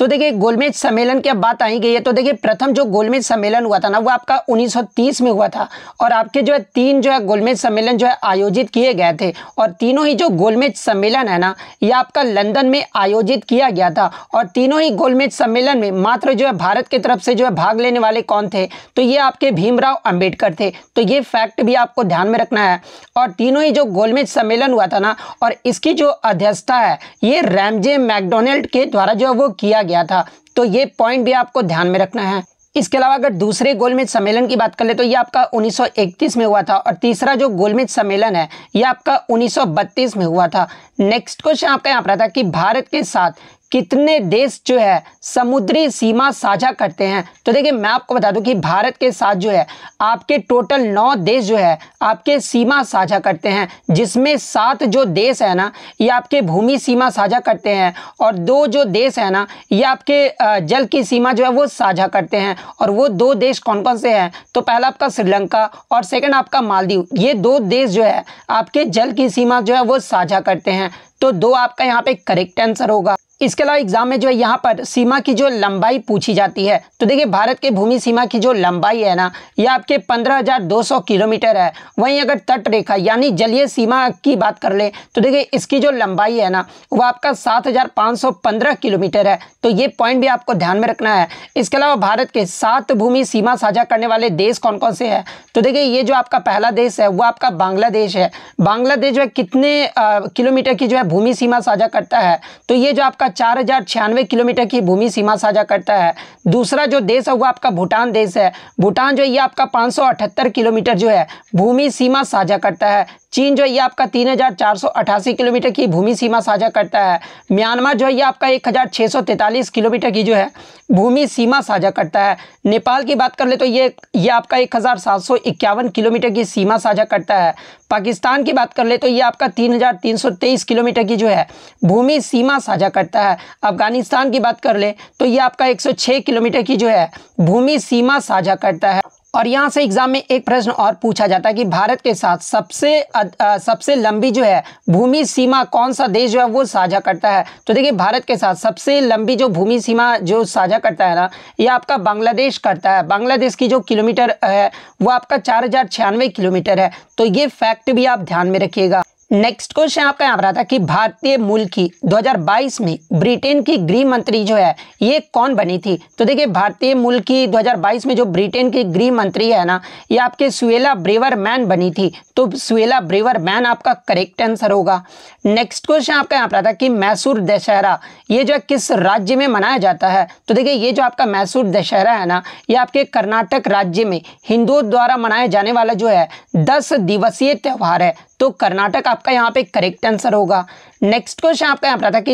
तो देखिए गोलमेज सम्मेलन की अब बात आई गई है तो देखिए प्रथम जो गोलमेज सम्मेलन हुआ था ना वो आपका 1930 में हुआ था और आपके जो है तीन जो है गोलमेज सम्मेलन जो है आयोजित किए गए थे और तीनों ही जो गोलमेज सम्मेलन है ना ये आपका लंदन में आयोजित किया गया था और तीनों ही गोलमेज सम्मेलन में मात्र जो है भारत की तरफ से जो है भाग लेने वाले कौन थे तो ये आपके भीमराव अम्बेडकर थे तो ये फैक्ट भी आपको ध्यान में रखना है और तीनों ही जो गोलमेज सम्मेलन हुआ था ना और इसकी जो अध्यक्षता है ये रैमजे मैकडोनल्ड के द्वारा जो है वो किया गया गया था तो ये पॉइंट भी आपको ध्यान में रखना है इसके अलावा अगर दूसरे गोलमेज सम्मेलन की बात कर ले तो ये आपका 1931 में हुआ था और तीसरा जो गोलमेज सम्मेलन है ये आपका 1932 में हुआ था नेक्स्ट क्वेश्चन आपका यहाँ पर था कि भारत के साथ कितने देश जो है समुद्री सीमा साझा करते हैं तो देखिए मैं आपको बता दूं कि भारत के साथ जो है आपके टोटल नौ देश जो है आपके सीमा साझा करते हैं जिसमें सात जो देश है ना ये आपके भूमि सीमा साझा करते हैं और दो जो देश है ना ये आपके जल की सीमा जो है वो साझा करते हैं और वो दो देश कौन कौन से हैं तो पहला आपका श्रीलंका और सेकेंड आपका मालदीव ये दो देश जो है आपके जल की सीमा जो है वो साझा करते हैं तो दो आपका यहाँ पे करेक्ट आंसर होगा इसके अलावा एग्जाम में जो है यहाँ पर सीमा की जो लंबाई पूछी जाती है तो देखिए भारत के भूमि सीमा की जो लंबाई है ना ये आपके 15,200 किलोमीटर है वहीं अगर तट रेखा यानी जलीय सीमा की बात कर ले तो देखिए इसकी जो लंबाई है ना वो आपका 7,515 किलोमीटर है तो ये पॉइंट भी आपको ध्यान में रखना है इसके अलावा भारत के सात भूमि सीमा साझा करने वाले देश कौन कौन से है तो देखिए ये जो आपका पहला देश है वो आपका बांग्लादेश है बांग्लादेश जो है कितने किलोमीटर की जो है भूमि सीमा साझा करता है तो ये जो आपका चार हज़ार छियानवे किलोमीटर की भूमि सीमा साझा करता है दूसरा जो देश है वो आपका भूटान देश है भूटान जो ये आपका पाँच सौ अठहत्तर किलोमीटर जो है भूमि सीमा साझा करता है चीन जो है ये आपका तीन हज़ार चार सौ अठासी किलोमीटर की भूमि सीमा साझा करता है म्यांमार जो है ये आपका एक हज़ार छः सौ तैतालीस किलोमीटर की जो है भूमि सीमा साझा करता है नेपाल की बात कर ले तो ये ये आपका एक हज़ार सात सौ इक्यावन किलोमीटर की सीमा साझा करता है पाकिस्तान की बात कर ले तो ये आपका तीन हज़ार तीन सौ तेईस किलोमीटर की जो है भूमि सीमा साझा करता है अफगानिस्तान की बात कर ले तो ये आपका एक सौ छः किलोमीटर की जो है भूमि सीमा साझा करता है और यहाँ से एग्जाम में एक प्रश्न और पूछा जाता है कि भारत के साथ सबसे अद, आ, सबसे लंबी जो है भूमि सीमा कौन सा देश जो है वो साझा करता है तो देखिए भारत के साथ सबसे लंबी जो भूमि सीमा जो साझा करता है ना ये आपका बांग्लादेश करता है बांग्लादेश की जो किलोमीटर है वो आपका चार किलोमीटर है तो ये फैक्ट भी आप ध्यान में रखिएगा नेक्स्ट क्वेश्चन आपका यहाँ पर आता था कि भारतीय मूल की 2022 में ब्रिटेन की गृह मंत्री जो है ये कौन बनी थी तो देखिए भारतीय मूल की 2022 में जो ब्रिटेन की गृह मंत्री है ना ये आपके सुएला ब्रेवर मैन बनी थी तो सुएला ब्रेवर मैन आपका करेक्ट आंसर होगा नेक्स्ट क्वेश्चन आपका यहाँ पर आता था कि मैसूर दशहरा ये जो है किस राज्य में मनाया जाता है तो देखिए ये जो आपका मैसूर दशहरा है ना ये आपके कर्नाटक राज्य में हिंदुओं द्वारा मनाया जाने वाला जो है दस दिवसीय त्यौहार है तो कर्नाटक आपका यहाँ पे करेक्ट आंसर होगा नेक्स्ट क्वेश्चन आपका यहाँ पर आता है कि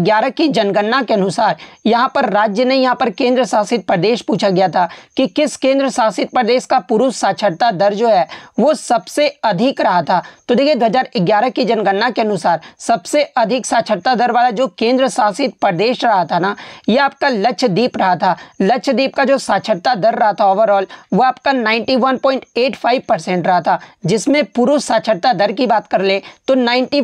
2011 की जनगणना के अनुसार यहाँ पर राज्य नहीं यहाँ पर केंद्र शासित प्रदेश पूछा गया था कि किस केंद्र शासित प्रदेश का पुरुष साक्षरता दर जो है वो सबसे अधिक रहा था तो देखिए 2011 की जनगणना के अनुसार सबसे अधिक साक्षरता दर वाला जो केंद्र शासित प्रदेश रहा था ना ये आपका लक्षद्वीप रहा था लक्षद्वीप का जो साक्षरता दर रहा था ओवरऑल वो आपका नाइन्टी परसेंट रहा था जिसमें पुरुष साक्षरता दर की बात कर ले तो नाइन्टी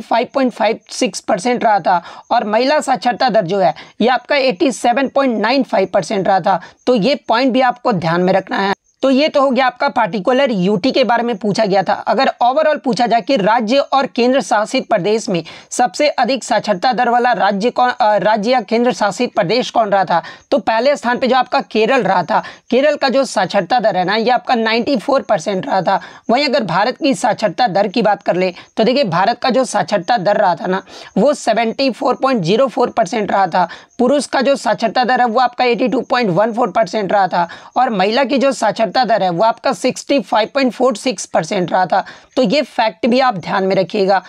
सिक्स परसेंट रहा था और महिला साक्षरता दर जो है ये आपका eighty seven point nine five percent रहा था तो ये पॉइंट भी आपको ध्यान में रखना है तो ये तो हो गया आपका पार्टिकुलर यूटी के बारे में पूछा गया था अगर ओवरऑल पूछा जाए कि राज्य और केंद्र शासित प्रदेश में सबसे अधिक साक्षरता दर वाला राज्य कौन राज्य या केंद्र शासित प्रदेश कौन रहा था तो पहले स्थान पे जो आपका केरल रहा था केरल का जो साक्षरता दर है ना ये आपका 94 परसेंट रहा था वहीं अगर भारत की साक्षरता दर की बात कर ले तो देखिए भारत का जो साक्षरता दर रहा था ना वो सेवेंटी परसेंट रहा था पुरुष का जो साक्षरता दर है वो आपका एटी परसेंट रहा था और महिला की जो साक्षर कर्ता दर है वो आपका 65.46 परसेंट रहा था तो ये फैक्ट भी आप ध्यान में रखिएगा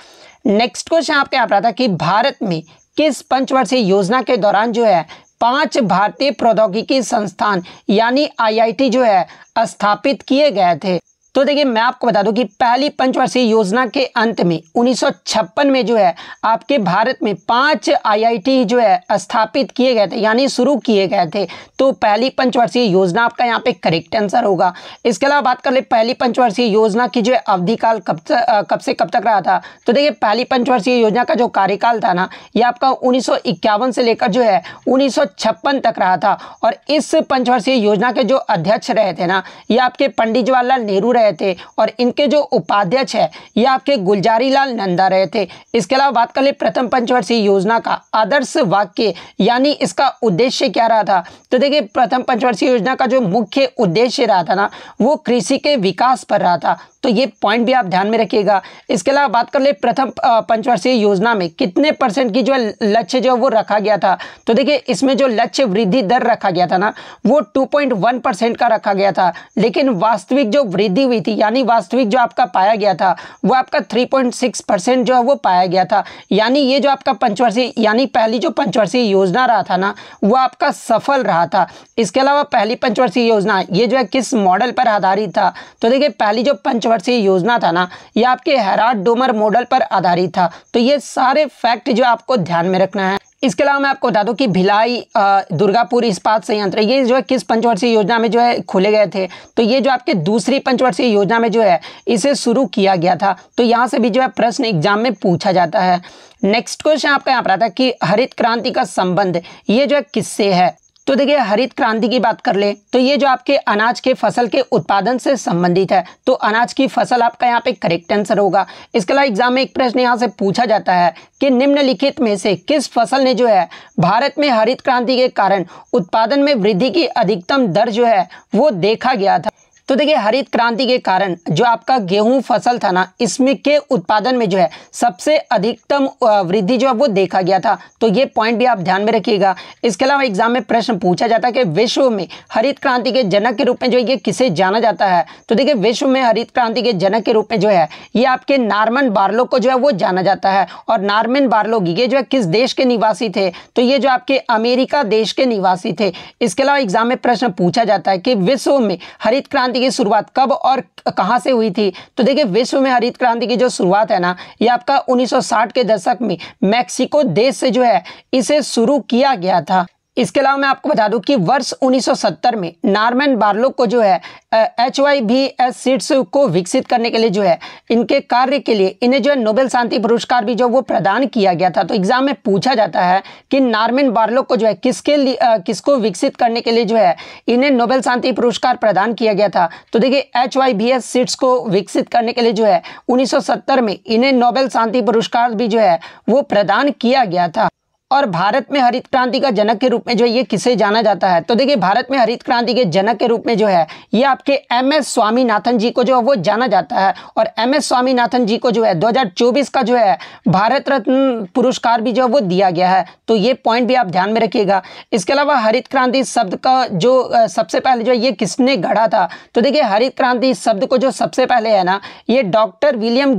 नेक्स्ट क्वेश्चन आपके यहाँ पर रहा था कि भारत में किस पंचवर्षीय योजना के दौरान जो है पांच भारतीय प्रौद्योगिकी संस्थान यानी आईआईटी जो है स्थापित किए गए थे तो देखिए मैं आपको बता दूं कि पहली पंचवर्षीय योजना के अंत में 1956 में जो है आपके भारत में पांच आईआईटी जो है स्थापित किए गए थे यानी शुरू किए गए थे तो पहली पंचवर्षीय योजना आपका यहाँ पे करेक्ट आंसर होगा इसके अलावा बात कर ले पहली पंचवर्षीय योजना की जो है अवधिकाल कब कब से कब तक रहा था तो देखिए पहली पंचवर्षीय योजना का जो कार्यकाल था ना ये आपका उन्नीस से लेकर जो है उन्नीस तक रहा था और इस पंचवर्षीय योजना के जो अध्यक्ष रहे थे ना ये आपके पंडित जवाहरलाल नेहरू रहे थे और इनके जो उपाध्यक्ष है ये आपके गुलजारी लाल नंदा रहे थे इसके अलावा बात कर ले प्रथम पंचवर्षीय योजना का आदर्श वाक्य यानी इसका उद्देश्य क्या रहा था तो देखिए प्रथम पंचवर्षीय योजना का जो मुख्य उद्देश्य रहा था ना वो कृषि के विकास पर रहा था तो ये पॉइंट भी आप ध्यान में रखिएगा इसके अलावा बात कर ले प्रथम पंचवर्षीय योजना में कितने परसेंट की जो है लक्ष्य जो है वो रखा गया था तो देखिए इसमें जो लक्ष्य वृद्धि दर रखा गया था ना वो 2.1 परसेंट का रखा गया था लेकिन वास्तविक जो वृद्धि हुई थी यानी वास्तविक जो आपका पाया गया था वो आपका सिक्स परसेंट जो है वो पाया गया था यानी ये जो आपका पंचवर्षीय यानी पहली जो पंचवर्षीय योजना रहा था ना वो आपका सफल रहा था इसके अलावा पहली पंचवर्षीय योजना ये जो है किस मॉडल पर आधारित था तो देखिए पहली जो पंच वर्षीय योजना था ना ये आपके हैराट डोमर मॉडल पर आधारित था तो ये सारे फैक्ट जो आपको ध्यान में रखना है इसके अलावा मैं आपको बता दूं कि भिलाई दुर्गापुर इस्पात संयंत्र ये जो है किस पंचवर्षीय योजना में जो है खोले गए थे तो ये जो आपके दूसरी पंचवर्षीय योजना में जो है इसे शुरू किया गया था तो यहाँ से भी जो है प्रश्न एग्जाम में पूछा जाता है नेक्स्ट क्वेश्चन आपका यहाँ पर आता है कि हरित क्रांति का संबंध ये जो है किससे है तो देखिए हरित क्रांति की बात कर ले तो ये जो आपके अनाज के फसल के उत्पादन से संबंधित है तो अनाज की फसल आपका यहाँ पे करेक्ट आंसर होगा इसके अलावा एग्जाम में एक प्रश्न यहाँ से पूछा जाता है कि निम्नलिखित में से किस फसल ने जो है भारत में हरित क्रांति के कारण उत्पादन में वृद्धि की अधिकतम दर जो है वो देखा गया था तो देखिए हरित क्रांति के कारण जो आपका गेहूं फसल था ना इसमें के उत्पादन में जो है सबसे अधिकतम वृद्धि जो है वो देखा गया था तो ये पॉइंट भी आप ध्यान में रखिएगा इसके अलावा एग्जाम में प्रश्न पूछा जाता है कि विश्व में हरित क्रांति के जनक के रूप में जो ये किसे जाना जाता है तो देखिए विश्व में हरित क्रांति के जनक के रूप में जो है ये आपके नार्मन बार्लो को जो है वो जाना जाता है और नार्मन बार्लो ये जो है किस देश के निवासी थे तो ये जो आपके अमेरिका देश के निवासी थे इसके अलावा एग्जाम में प्रश्न पूछा जाता है कि विश्व में हरित क्रांति क्रांति की शुरुआत कब और कहां से हुई थी तो देखिए विश्व में हरित क्रांति की जो शुरुआत है ना ये आपका 1960 के दशक में मैक्सिको देश से जो है इसे शुरू किया गया था इसके अलावा मैं आपको बता दूं कि वर्ष 1970 में नार्मन बार्लो को जो है H Y V S seeds को विकसित करने के लिए जो है इनके कार्य के लिए इन्हें जो है नोबेल शांति पुरस्कार भी जो वो प्रदान किया गया था तो एग्जाम में पूछा जाता है कि नार्मन बार्लो को जो है किसके लिए किसको विकसित करने के लिए जो है इन्हें नोबेल शांति पुरस्कार प्रदान किया गया था तो देखिए H Y V S seeds को विकसित करने के लिए जो है उन्नीस में इन्हें नोबेल शांति पुरस्कार भी जो है वो प्रदान किया गया था और भारत में हरित क्रांति का जनक के रूप में जो है ये किसे जाना जाता है तो देखिए भारत में हरित क्रांति के जनक के रूप में जो है ये आपके एम एस स्वामीनाथन जी को जो है वो जाना जाता है और एम एस स्वामीनाथन जी को जो है 2024 का जो है भारत रत्न पुरस्कार भी जो है वो दिया गया है तो ये पॉइंट भी आप ध्यान में रखिएगा इसके अलावा हरित क्रांति शब्द का जो सबसे पहले जो है ये किसने गढ़ा था तो देखिए हरित क्रांति शब्द को जो सबसे पहले है ना ये डॉक्टर विलियम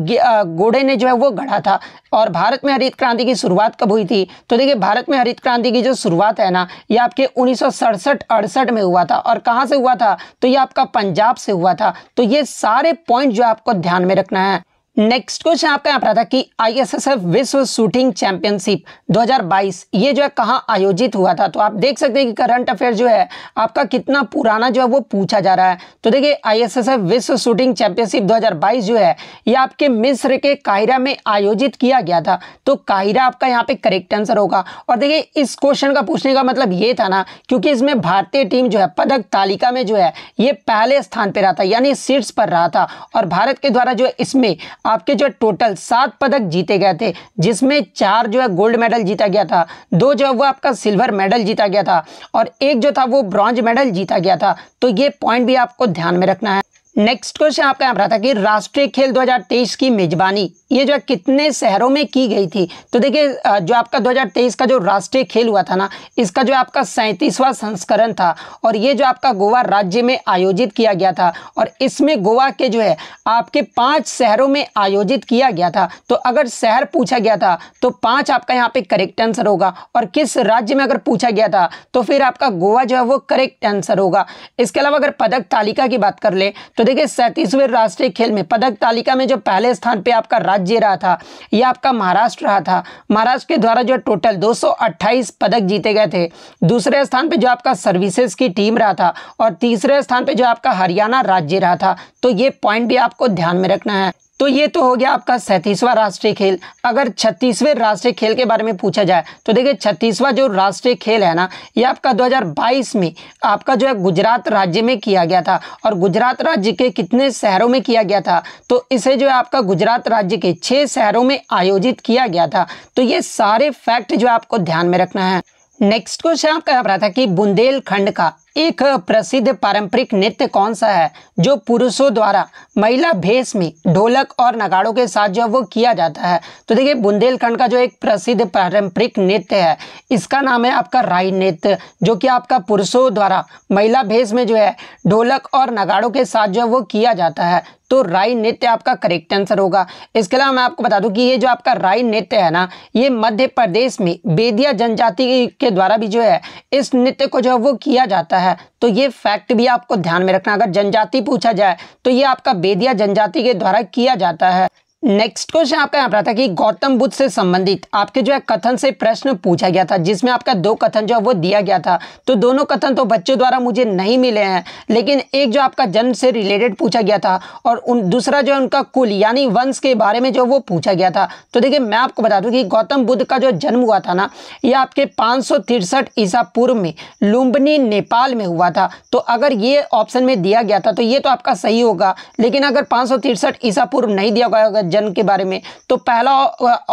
गोडे ने जो है वो गढ़ा था और भारत में हरित क्रांति की शुरुआत कब हुई थी तो देखिए भारत में हरित क्रांति की जो शुरुआत है ना ये आपके उन्नीस सौ में हुआ था और कहाँ से हुआ था तो ये आपका पंजाब से हुआ था तो ये सारे पॉइंट जो आपको ध्यान में रखना है नेक्स्ट क्वेश्चन आपका यहाँ पर था कि आईएसएसएफ विश्व शूटिंग चैंपियनशिप 2022 ये जो है कहाँ आयोजित हुआ था तो आप देख सकते हैं कि करंट अफेयर जो है आपका कितना पुराना जो है वो पूछा जा रहा है तो देखिए आईएसएसएफ विश्व शूटिंग चैंपियनशिप 2022 जो है ये आपके मिस्र के कायरा में आयोजित किया गया था तो कायरा आपका यहाँ पे करेक्ट आंसर होगा और देखिए इस क्वेश्चन का पूछने का मतलब ये था ना क्योंकि इसमें भारतीय टीम जो है पदक तालिका में जो है ये पहले स्थान पर रहा था यानी सीट्स पर रहा था और भारत के द्वारा जो इसमें आपके जो टोटल सात पदक जीते गए थे जिसमें चार जो है गोल्ड मेडल जीता गया था दो जो है वो आपका सिल्वर मेडल जीता गया था और एक जो था वो ब्रॉन्ज मेडल जीता गया था तो ये पॉइंट भी आपको ध्यान में रखना है नेक्स्ट क्वेश्चन आपका यहाँ पर था कि राष्ट्रीय खेल 2023 की मेजबानी ये जो है कितने शहरों में की गई थी तो देखिए जो आपका 2023 का जो राष्ट्रीय खेल हुआ था ना इसका जो आपका सैंतीसवां संस्करण था और ये जो आपका गोवा राज्य में आयोजित किया गया था और इसमें गोवा के जो है आपके पांच शहरों में आयोजित किया गया था तो अगर शहर पूछा गया था तो पाँच आपका यहाँ पे करेक्ट आंसर होगा और किस राज्य में अगर पूछा गया था तो फिर आपका गोवा जो है वो करेक्ट आंसर होगा इसके अलावा अगर पदक तालिका की बात कर ले तो देखिए सैंतीसवें राष्ट्रीय खेल में पदक तालिका में जो पहले स्थान पे आपका राज्य रहा था यह आपका महाराष्ट्र रहा था महाराष्ट्र के द्वारा जो टोटल 228 पदक जीते गए थे दूसरे स्थान पे जो आपका सर्विसेज की टीम रहा था और तीसरे स्थान पे जो आपका हरियाणा राज्य रहा था तो ये पॉइंट भी आपको ध्यान में रखना है तो ये तो हो गया आपका सैंतीसवां राष्ट्रीय खेल अगर छत्तीसवें राष्ट्रीय खेल के बारे में पूछा जाए तो देखिए छत्तीसवां जो राष्ट्रीय खेल है ना ये आपका 2022 में आपका जो है गुजरात राज्य में किया गया था और गुजरात राज्य के कितने शहरों में किया गया था तो इसे जो है आपका गुजरात राज्य के छः शहरों में आयोजित किया गया था तो ये सारे फैक्ट जो है आपको ध्यान में रखना है नेक्स्ट क्वेश्चन आपका रहा था कि बुंदेलखंड का एक प्रसिद्ध पारंपरिक नृत्य कौन सा है जो पुरुषों द्वारा महिला भेष में ढोलक और नगाड़ों के साथ जो है वो किया जाता है तो देखिए बुंदेलखंड का जो एक प्रसिद्ध पारंपरिक नृत्य है इसका नाम है आपका राई नृत्य जो कि आपका पुरुषों द्वारा महिला भेष में जो है ढोलक और नगाड़ों के साथ जो है वो किया जाता है तो राई नृत्य आपका करेक्ट आंसर होगा इसके अलावा मैं आपको बता दूं कि ये जो आपका राई नृत्य है ना ये मध्य प्रदेश में बेदिया जनजाति के द्वारा भी जो है इस नृत्य को जो है वो किया जाता है है तो ये फैक्ट भी आपको ध्यान में रखना अगर जनजाति पूछा जाए तो ये आपका बेदिया जनजाति के द्वारा किया जाता है नेक्स्ट क्वेश्चन आपका यहाँ पर आता कि गौतम बुद्ध से संबंधित आपके जो है कथन से प्रश्न पूछा गया था जिसमें आपका दो कथन जो है वो दिया गया था तो दोनों कथन तो बच्चों द्वारा मुझे नहीं मिले हैं लेकिन एक जो आपका जन्म से रिलेटेड पूछा गया था और उन दूसरा जो है उनका कुल यानी वंश के बारे में जो वो पूछा गया था तो देखिए मैं आपको बता दूँ कि गौतम बुद्ध का जो जन्म हुआ था ना ये आपके पाँच ईसा पूर्व में लुम्बनी नेपाल में हुआ था तो अगर ये ऑप्शन में दिया गया था तो ये तो आपका सही होगा लेकिन अगर पाँच ईसा पूर्व नहीं दिया गया होगा जन्म के बारे में तो पहला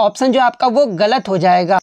ऑप्शन जो आपका वो गलत हो जाएगा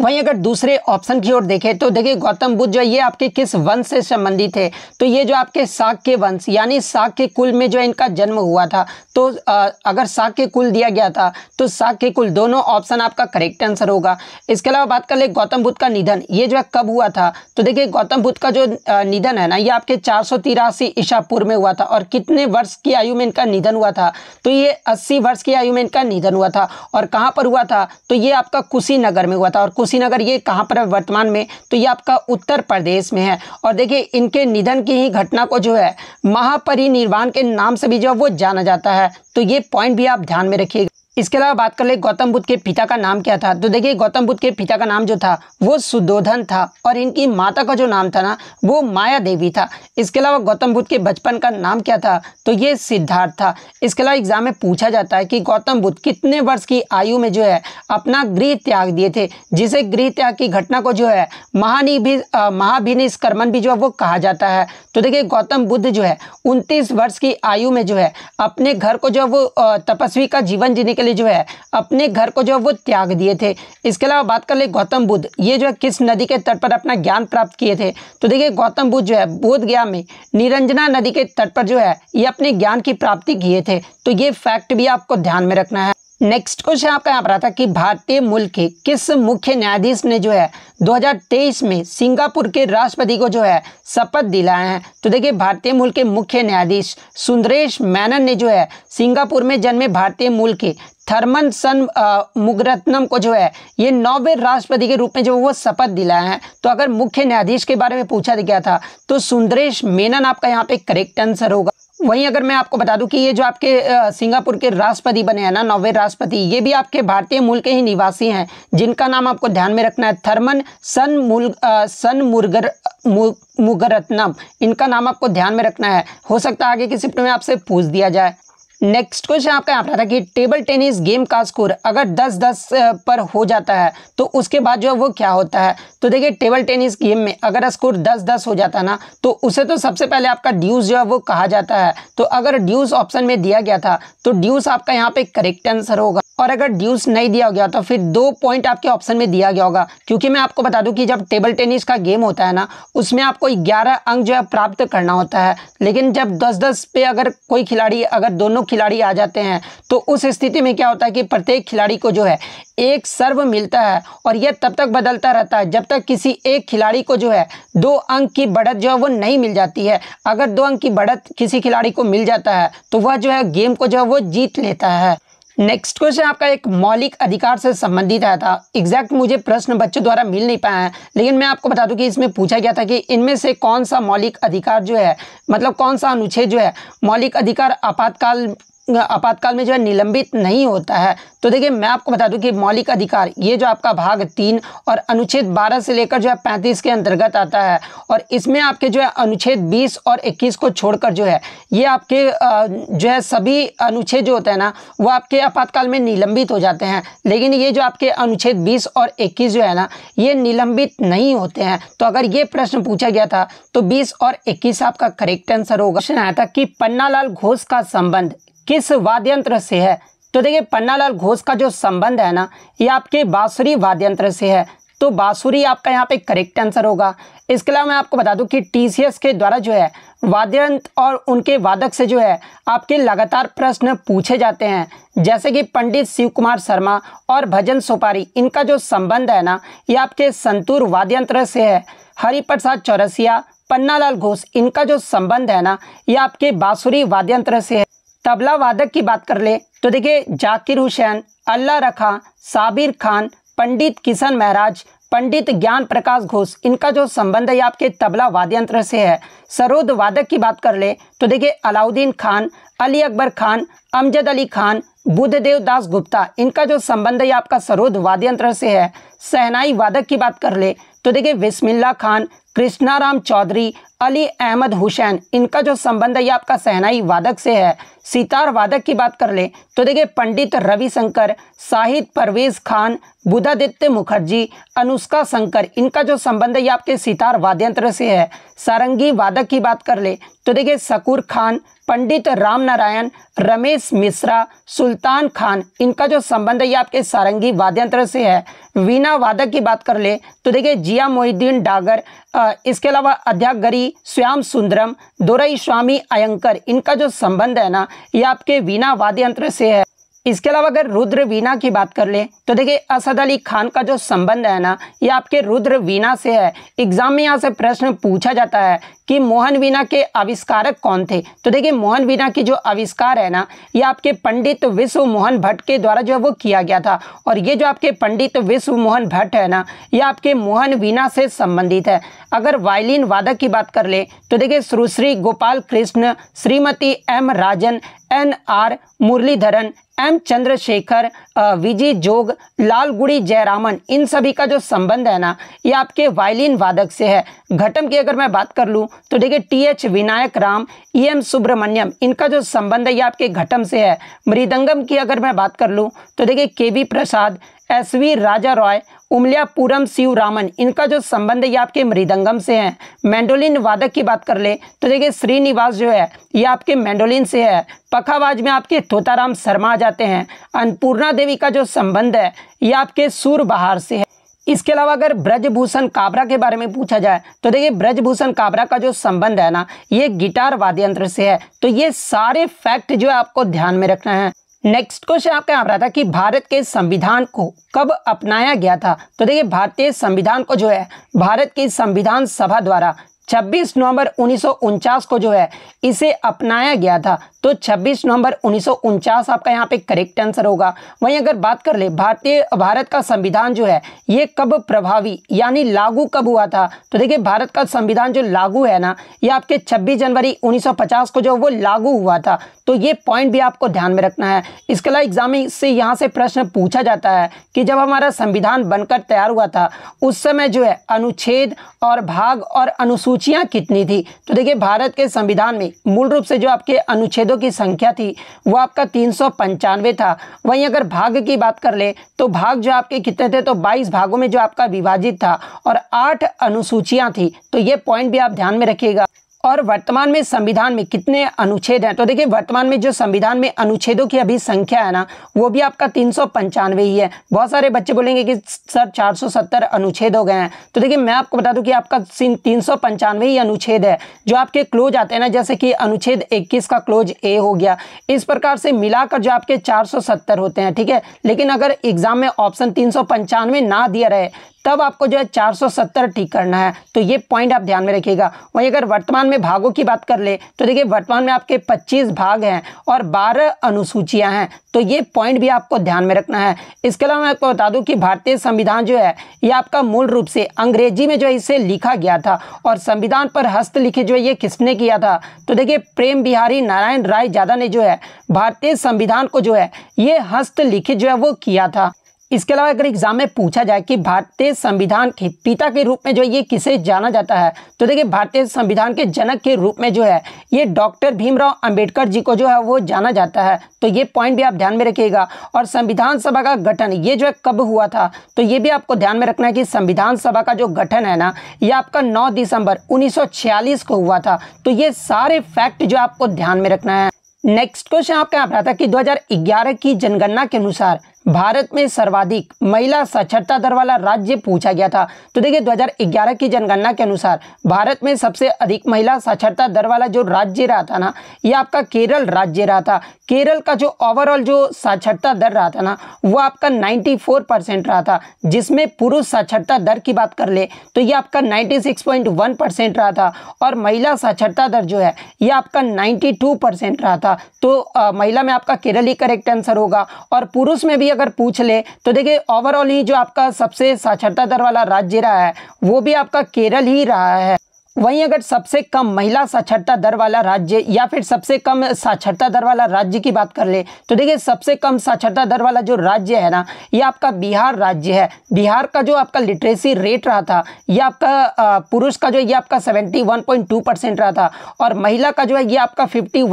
वहीं अगर दूसरे ऑप्शन की ओर देखें तो देखिए गौतम बुद्ध जो ये आपके किस वंश से संबंधित है तो ये जो आपके साग के वंश यानी साग के कुल में जो इनका जन्म हुआ था तो आ, अगर साग के कुल दिया गया था तो साग के कुल दोनों ऑप्शन आपका करेक्ट आंसर होगा इसके अलावा बात कर ले गौतम बुद्ध का निधन ये जो है कब हुआ था तो देखिए गौतम बुद्ध का जो निधन है ना ये आपके चार सौ तिरासी ईशा पूर्व में हुआ था और कितने वर्ष की आयु में इनका निधन हुआ था तो ये अस्सी वर्ष की आयु में इनका निधन हुआ था और कहाँ पर हुआ था तो ये आपका कुशीनगर में हुआ था और कुशीनगर ये कहाँ पर है वर्तमान में तो ये आपका उत्तर प्रदेश में है और देखिए इनके निधन की ही घटना को जो है महापरिनिर्वाण के नाम से भी जो है वो जाना जाता है तो ये पॉइंट भी आप ध्यान में रखिएगा इसके अलावा बात कर ले गौतम बुद्ध के पिता का नाम क्या था तो देखिए गौतम बुद्ध के पिता का नाम जो था वो सुदोधन था और इनकी माता का जो नाम था ना वो माया देवी था इसके अलावा गौतम बुद्ध के बचपन का नाम क्या था तो ये सिद्धार्थ था इसके अलावा एग्जाम में पूछा जाता है कि गौतम बुद्ध कितने वर्ष की आयु में जो है अपना गृह त्याग दिए थे जिसे गृह त्याग की घटना को जो है महानिभि महाभिनिष्कर्मन भी जो है वो कहा जाता है तो देखिए गौतम बुद्ध जो है उनतीस वर्ष की आयु में जो है अपने घर को जो है वो तपस्वी का जीवन जीने के लिए जो है अपने घर को जो है वो त्याग दिए थे इसके अलावा बात कर ले गौतम बुद्ध ये जो है किस नदी के तट पर अपना ज्ञान प्राप्त किए थे तो देखिए गौतम बुद्ध जो है बोध गया में निरंजना नदी के तट पर जो है ये अपने ज्ञान की प्राप्ति किए थे तो ये फैक्ट भी आपको ध्यान में रखना है नेक्स्ट क्वेश्चन आपका यहाँ पर आता कि भारतीय मूल के किस मुख्य न्यायाधीश ने जो है 2023 में सिंगापुर के राष्ट्रपति को जो है शपथ दिलाए हैं तो देखिए भारतीय मूल के मुख्य न्यायाधीश सुंदरेश मैनन ने जो है सिंगापुर में जन्मे भारतीय मूल के थर्मन सन मुगरत्नम को जो है ये नौवे राष्ट्रपति के रूप में जो वो शपथ दिलाए हैं तो अगर मुख्य न्यायाधीश के बारे में पूछा गया था तो सुंदरेश मेनन आपका यहाँ पे करेक्ट आंसर होगा वहीं अगर मैं आपको बता दूं कि ये जो आपके सिंगापुर के राष्ट्रपति बने हैं ना नौवे राष्ट्रपति ये भी आपके भारतीय मूल के ही निवासी हैं जिनका नाम आपको ध्यान में रखना है थर्मन सन मुल सन मुर्गर मुगरत्नम इनका नाम आपको ध्यान में रखना है हो सकता है आगे की शिफ्ट में आपसे पूछ दिया जाए नेक्स्ट क्वेश्चन आपका यहाँ पर आता है कि टेबल टेनिस गेम का स्कोर अगर 10-10 पर हो जाता है तो उसके बाद जो है वो क्या होता है तो देखिए टेबल टेनिस गेम में अगर स्कोर 10-10 हो जाता है ना तो उसे तो सबसे पहले आपका ड्यूस जो है वो कहा जाता है तो अगर ड्यूस ऑप्शन में दिया गया था तो ड्यूस आपका यहाँ पे करेक्ट आंसर होगा और अगर ड्यूस नहीं दिया गया तो फिर दो पॉइंट आपके ऑप्शन में दिया गया होगा क्योंकि मैं आपको बता दूं कि जब टेबल टेनिस का गेम होता है ना उसमें आपको 11 अंक जो है प्राप्त करना होता है लेकिन जब 10-10 पे अगर कोई खिलाड़ी अगर दोनों खिलाड़ी आ जाते हैं तो उस स्थिति में क्या होता है कि प्रत्येक खिलाड़ी को जो है एक सर्व मिलता है और यह तब तक बदलता रहता है जब तक किसी एक खिलाड़ी को जो है दो अंक की बढ़त जो है वो नहीं मिल जाती है अगर दो अंक की बढ़त किसी खिलाड़ी को मिल जाता है तो वह जो है गेम को जो है वो जीत लेता है नेक्स्ट क्वेश्चन आपका एक मौलिक अधिकार से संबंधित आया था एग्जैक्ट मुझे प्रश्न बच्चों द्वारा मिल नहीं पाया है लेकिन मैं आपको बता दूं कि इसमें पूछा गया था कि इनमें से कौन सा मौलिक अधिकार जो है मतलब कौन सा अनुच्छेद जो है मौलिक अधिकार आपातकाल आपातकाल में जो है निलंबित नहीं होता है तो देखिए मैं आपको बता दूं कि मौलिक अधिकार ये जो आपका भाग तीन और अनुच्छेद 12 से लेकर जो है 35 के अंतर्गत आता है और इसमें आपके जो है अनुच्छेद 20 और 21 को छोड़कर जो है ये आपके जो है सभी अनुच्छेद जो होते हैं ना वो आपके आपातकाल में निलंबित हो जाते हैं लेकिन ये जो आपके अनुच्छेद बीस और इक्कीस जो है ना ये निलंबित नहीं होते हैं तो अगर ये प्रश्न पूछा गया था तो बीस और इक्कीस आपका करेक्ट आंसर होगा क्वेश्चन आया था कि पन्ना घोष का संबंध किस वाद्य यंत्र से है तो देखिए पन्नालाल घोष का जो संबंध है ना ये आपके बांसुरी वाद्य यंत्र से है तो बांसुरी आपका यहाँ पे करेक्ट आंसर होगा इसके अलावा मैं आपको बता दूं कि टीसीएस के द्वारा जो है वाद्यंत्र और उनके वादक से जो है आपके लगातार प्रश्न पूछे जाते हैं जैसे कि पंडित शिव कुमार शर्मा और भजन सोपारी इनका जो संबंध है ना ये आपके संतूर वाद्यंत्र से है हरिप्रसाद चौरसिया पन्नालाल घोष इनका जो संबंध है ना ये आपके बाँसुरी वाद्यंत्र से है तबला वादक की बात कर ले तो देखिए जाकिर हुसैन अल्लाह रखा साबिर खान पंडित किशन महराज पंडित ज्ञान प्रकाश घोष इनका जो संबंध है आपके तबला वाद्यंत्र से है सरोद वादक की बात कर ले तो देखिए अलाउद्दीन खान अली अकबर खान अमजद अली खान बुद्धदेव दास गुप्ता इनका जो संबंध है आपका सरोद वाद्यंत्र से है सहनाई वादक की बात कर ले तो देखिए बिस्मिल्ला खान कृष्णाराम चौधरी अली अहमद हुसैन इनका जो संबंध है ये आपका सहनाई वादक से है सितार वादक की बात कर ले तो देखिए पंडित रविशंकर साहिद परवेज खान बुधादित्य मुखर्जी अनुष्का शंकर इनका जो संबंध है ये आपके सितार वाद्यंत्र से है सारंगी वादक की बात कर ले तो देखिए सकूर खान पंडित राम नारायण रमेश मिश्रा सुल्तान खान इनका जो संबंध है ये आपके सारंगी वाद्यंत्र से है वीणा वादक की बात कर ले तो देखिए जिया मोहिद्दीन डागर इसके अलावा अध्यागरी श्याम सुंदरम दुरई स्वामी अयंकर इनका जो संबंध है ना ये आपके वीणा वाद्य यंत्र से है इसके अलावा अगर रुद्र वीणा की बात कर ले तो देखिए असद अली खान का जो संबंध है ना ये आपके रुद्र वीणा से है एग्जाम में यहाँ से प्रश्न पूछा जाता है कि मोहन वीणा के आविष्कारक कौन थे तो देखिए मोहन वीणा की जो आविष्कार है ना ये आपके पंडित विश्व मोहन भट्ट के द्वारा जो है वो किया गया था और ये जो आपके पंडित विश्व मोहन भट्ट है ना ये आपके मोहन वीणा से संबंधित है अगर वायलिन वादक की बात कर ले तो देखिए Sushri Gopal Krishna Shrimati M Rajan N R Muralidharan M Chandrasekhar Vijay Jog Lalgudi Jayaraman इन सभी का जो संबंध है ना ये आपके वायलिन वादक से है घटम की अगर मैं बात कर लूँ तो देखिए T H Vinayak Ram E M Subramaniam इनका जो संबंध है ये आपके घटम से है मृदंगम की अगर मैं बात कर लूँ तो देखिए K V Prasad S V Raja Roy Umayalpuram Siva Raman इनका जो संबंध है ये आपके मृदंगम से है मैंडोलिन वादक की बात कर ले तो देखिए श्रीनिवास जो है ये आपके मैंडोलिन से है पखावाज में आपके तोताराम शर्मा आ जाते हैं अन्नपूर्णा देवी का जो संबंध है ये आपके सूर बहार से है इसके अलावा अगर ब्रजभूषण काबरा के बारे में पूछा जाए तो देखिए ब्रजभूषण काबरा का जो संबंध है ना ये गिटार वाद्यंत्र से है तो ये सारे फैक्ट जो है आपको ध्यान में रखना है नेक्स्ट क्वेश्चन आपका यहाँ पर रहा था कि भारत के संविधान को कब अपनाया गया था तो देखिए भारतीय संविधान को जो है भारत की संविधान सभा द्वारा 26 नवंबर उन्नीस को जो है इसे अपनाया गया था तो 26 नवंबर उन्नीस आपका यहाँ पे करेक्ट आंसर होगा वहीं अगर बात कर ले भारतीय भारत का संविधान जो है ये कब प्रभावी यानी लागू कब हुआ था तो देखिए भारत का संविधान जो लागू है ना ये आपके 26 जनवरी 1950 को जो वो लागू हुआ था तो ये पॉइंट भी आपको ध्यान में रखना है इसके अलावा एग्जाम में से यहाँ से प्रश्न पूछा जाता है कि जब हमारा संविधान बनकर तैयार हुआ था उस समय जो है अनुच्छेद और भाग और अनुसूचित सूचियाँ कितनी थी तो देखिए भारत के संविधान में मूल रूप से जो आपके अनुच्छेदों की संख्या थी वो आपका तीन था वहीं अगर भाग की बात कर ले तो भाग जो आपके कितने थे तो बाईस भागों में जो आपका विभाजित था और आठ अनुसूचियां थी तो ये पॉइंट भी आप ध्यान में रखिएगा और वर्तमान में संविधान में कितने अनुच्छेद हैं तो देखिए वर्तमान में जो संविधान में अनुच्छेदों की अभी संख्या है ना वो भी आपका तीन ही है बहुत सारे बच्चे बोलेंगे कि सर 470 अनुच्छेद हो गए हैं तो देखिए मैं आपको बता दूं कि आपका तीन ही अनुच्छेद है जो आपके क्लोज आते हैं ना जैसे कि अनुच्छेद इक्कीस का क्लोज ए हो गया इस प्रकार से मिलाकर जो आपके चार होते हैं ठीक है लेकिन अगर एग्जाम में ऑप्शन तीन ना दिया रहे तब आपको जो है 470 ठीक करना है तो ये पॉइंट आप ध्यान में रखिएगा वहीं अगर वर्तमान में भागों की बात कर ले तो देखिए वर्तमान में आपके 25 भाग हैं और 12 अनुसूचियां हैं तो ये पॉइंट भी आपको ध्यान में रखना है इसके अलावा मैं आपको बता दूं कि भारतीय संविधान जो है ये आपका मूल रूप से अंग्रेजी में जो है इसे लिखा गया था और संविधान पर हस्तलिखित जो है ये किसने किया था तो देखिए प्रेम बिहारी नारायण राय जादा ने जो है भारतीय संविधान को जो है ये हस्तलिखित जो है वो किया था इसके अलावा अगर एग्जाम में पूछा जाए कि भारतीय संविधान के पिता के रूप में जो ये किसे जाना जाता है तो देखिए भारतीय संविधान के जनक के रूप में जो है ये डॉक्टर भीमराव अंबेडकर जी को जो है वो जाना जाता है तो ये पॉइंट भी आप ध्यान में रखिएगा और संविधान सभा का गठन ये जो है कब हुआ था तो ये भी आपको ध्यान में रखना है कि संविधान सभा का जो गठन है ना ये आपका नौ दिसंबर उन्नीस को हुआ था तो ये सारे फैक्ट जो आपको ध्यान में रखना है नेक्स्ट क्वेश्चन आपका यहाँ पर आता है कि 2011 की जनगणना के अनुसार भारत में सर्वाधिक महिला साक्षरता दर वाला राज्य पूछा गया था तो देखिए 2011 की जनगणना के अनुसार भारत में सबसे अधिक महिला साक्षरता दर वाला जो राज्य रहा था ना ये आपका केरल राज्य रहा था केरल का जो ओवरऑल जो साक्षरता दर रहा था ना वो आपका 94 परसेंट रहा था जिसमें पुरुष साक्षरता दर की बात कर ले तो ये आपका 96.1 परसेंट रहा था और महिला साक्षरता दर जो है ये आपका 92 परसेंट रहा था तो आ, महिला में आपका केरल ही करेक्ट आंसर होगा और पुरुष में भी अगर पूछ ले तो देखिए ओवरऑल ही जो आपका सबसे साक्षरता दर वाला राज्य रहा है वो भी आपका केरल ही रहा है वहीं अगर सबसे कम महिला साक्षरता दर वाला राज्य या फिर सबसे कम साक्षरता दर वाला राज्य की बात कर ले तो देखिए सबसे कम साक्षरता दर वाला जो राज्य है ना ये आपका बिहार राज्य है बिहार का जो आपका लिटरेसी रेट रहा था ये आपका पुरुष का जो ये आपका 71.2 परसेंट रहा था और महिला का जो है ये आपका फिफ्टी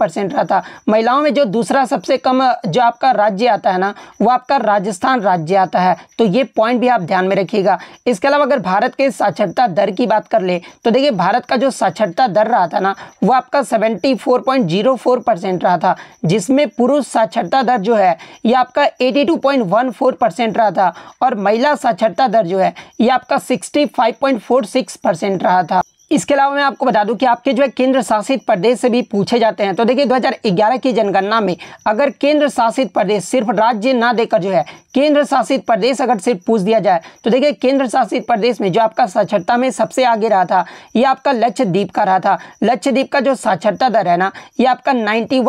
परसेंट रहा था महिलाओं में जो दूसरा सबसे कम जो आपका राज्य आता है ना वो आपका राजस्थान राज्य आता है तो ये पॉइंट भी आप ध्यान में रखिएगा इसके अलावा अगर भारत के साक्षरता दर की बात कर ले तो देखिए भारत का जो साक्षरता दर रहा था ना वो आपका 74.04 परसेंट रहा था जिसमें पुरुष साक्षरता दर जो है ये आपका 82.14 परसेंट रहा था और महिला साक्षरता दर जो है ये आपका 65.46 परसेंट रहा था इसके अलावा मैं आपको बता दूं कि आपके जो है केंद्र शासित प्रदेश से भी पूछे जाते हैं तो देखिए 2011 की जनगणना में अगर केंद्र शासित प्रदेश सिर्फ राज्य ना देकर जो है केंद्र शासित प्रदेश अगर सिर्फ पूछ दिया जाए तो देखिए केंद्र शासित प्रदेश में जो आपका साक्षरता में सबसे आगे रहा था ये आपका लक्षद्वीप का रहा था लक्षद्वीप का जो साक्षरता दर है ना ये आपका नाइन्टी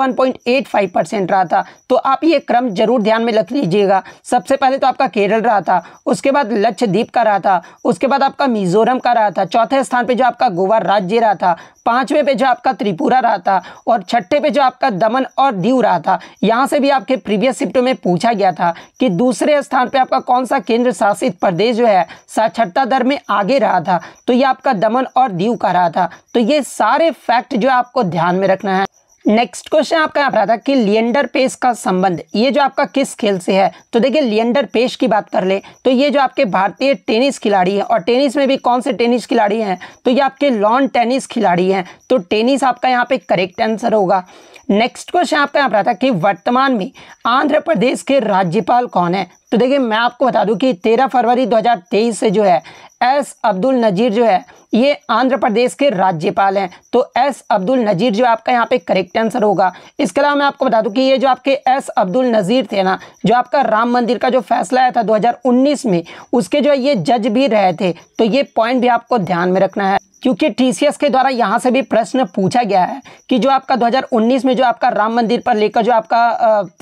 परसेंट रहा था तो आप ये क्रम जरूर ध्यान में रख लीजिएगा सबसे पहले तो आपका केरल रहा था उसके बाद लक्षद्वीप का रहा था उसके बाद आपका मिजोरम का रहा था चौथे स्थान पर जो आपका गोवा राज्य रहा था पांचवे पे जो आपका त्रिपुरा रहा था और छठे पे जो आपका दमन और दीव रहा था यहाँ से भी आपके प्रीवियस शिफ्ट में पूछा गया था कि दूसरे स्थान पे आपका कौन सा केंद्र शासित प्रदेश जो है साक्षरता दर में आगे रहा था तो ये आपका दमन और दीव का रहा था तो ये सारे फैक्ट जो आपको ध्यान में रखना है नेक्स्ट क्वेश्चन आपका यहाँ पर आता है कि लिएंडर पेस का संबंध ये जो आपका किस खेल से है तो देखिए लिएंडर पेस की बात कर ले तो ये जो आपके भारतीय टेनिस खिलाड़ी हैं और टेनिस में भी कौन से टेनिस खिलाड़ी हैं तो ये आपके लॉन टेनिस खिलाड़ी हैं तो टेनिस आपका यहाँ पे करेक्ट आंसर होगा नेक्स्ट क्वेश्चन आपका यहाँ पर आता है कि वर्तमान में आंध्र प्रदेश के राज्यपाल कौन है तो देखिए मैं आपको बता दूं कि 13 फरवरी 2023 से जो है एस अब्दुल नज़ीर जो है ये आंध्र प्रदेश के राज्यपाल हैं तो एस अब्दुल नज़ीर जो आपका यहाँ पे करेक्ट आंसर होगा इसके अलावा मैं आपको बता दूं कि ये जो आपके एस अब्दुल नज़ीर थे ना जो आपका राम मंदिर का जो फैसला आया था 2019 में उसके जो है ये जज भी रहे थे तो ये पॉइंट भी आपको ध्यान में रखना है क्योंकि टीसीएस के द्वारा यहाँ से भी प्रश्न पूछा गया है कि जो आपका 2019 में जो आपका राम मंदिर पर लेकर जो आपका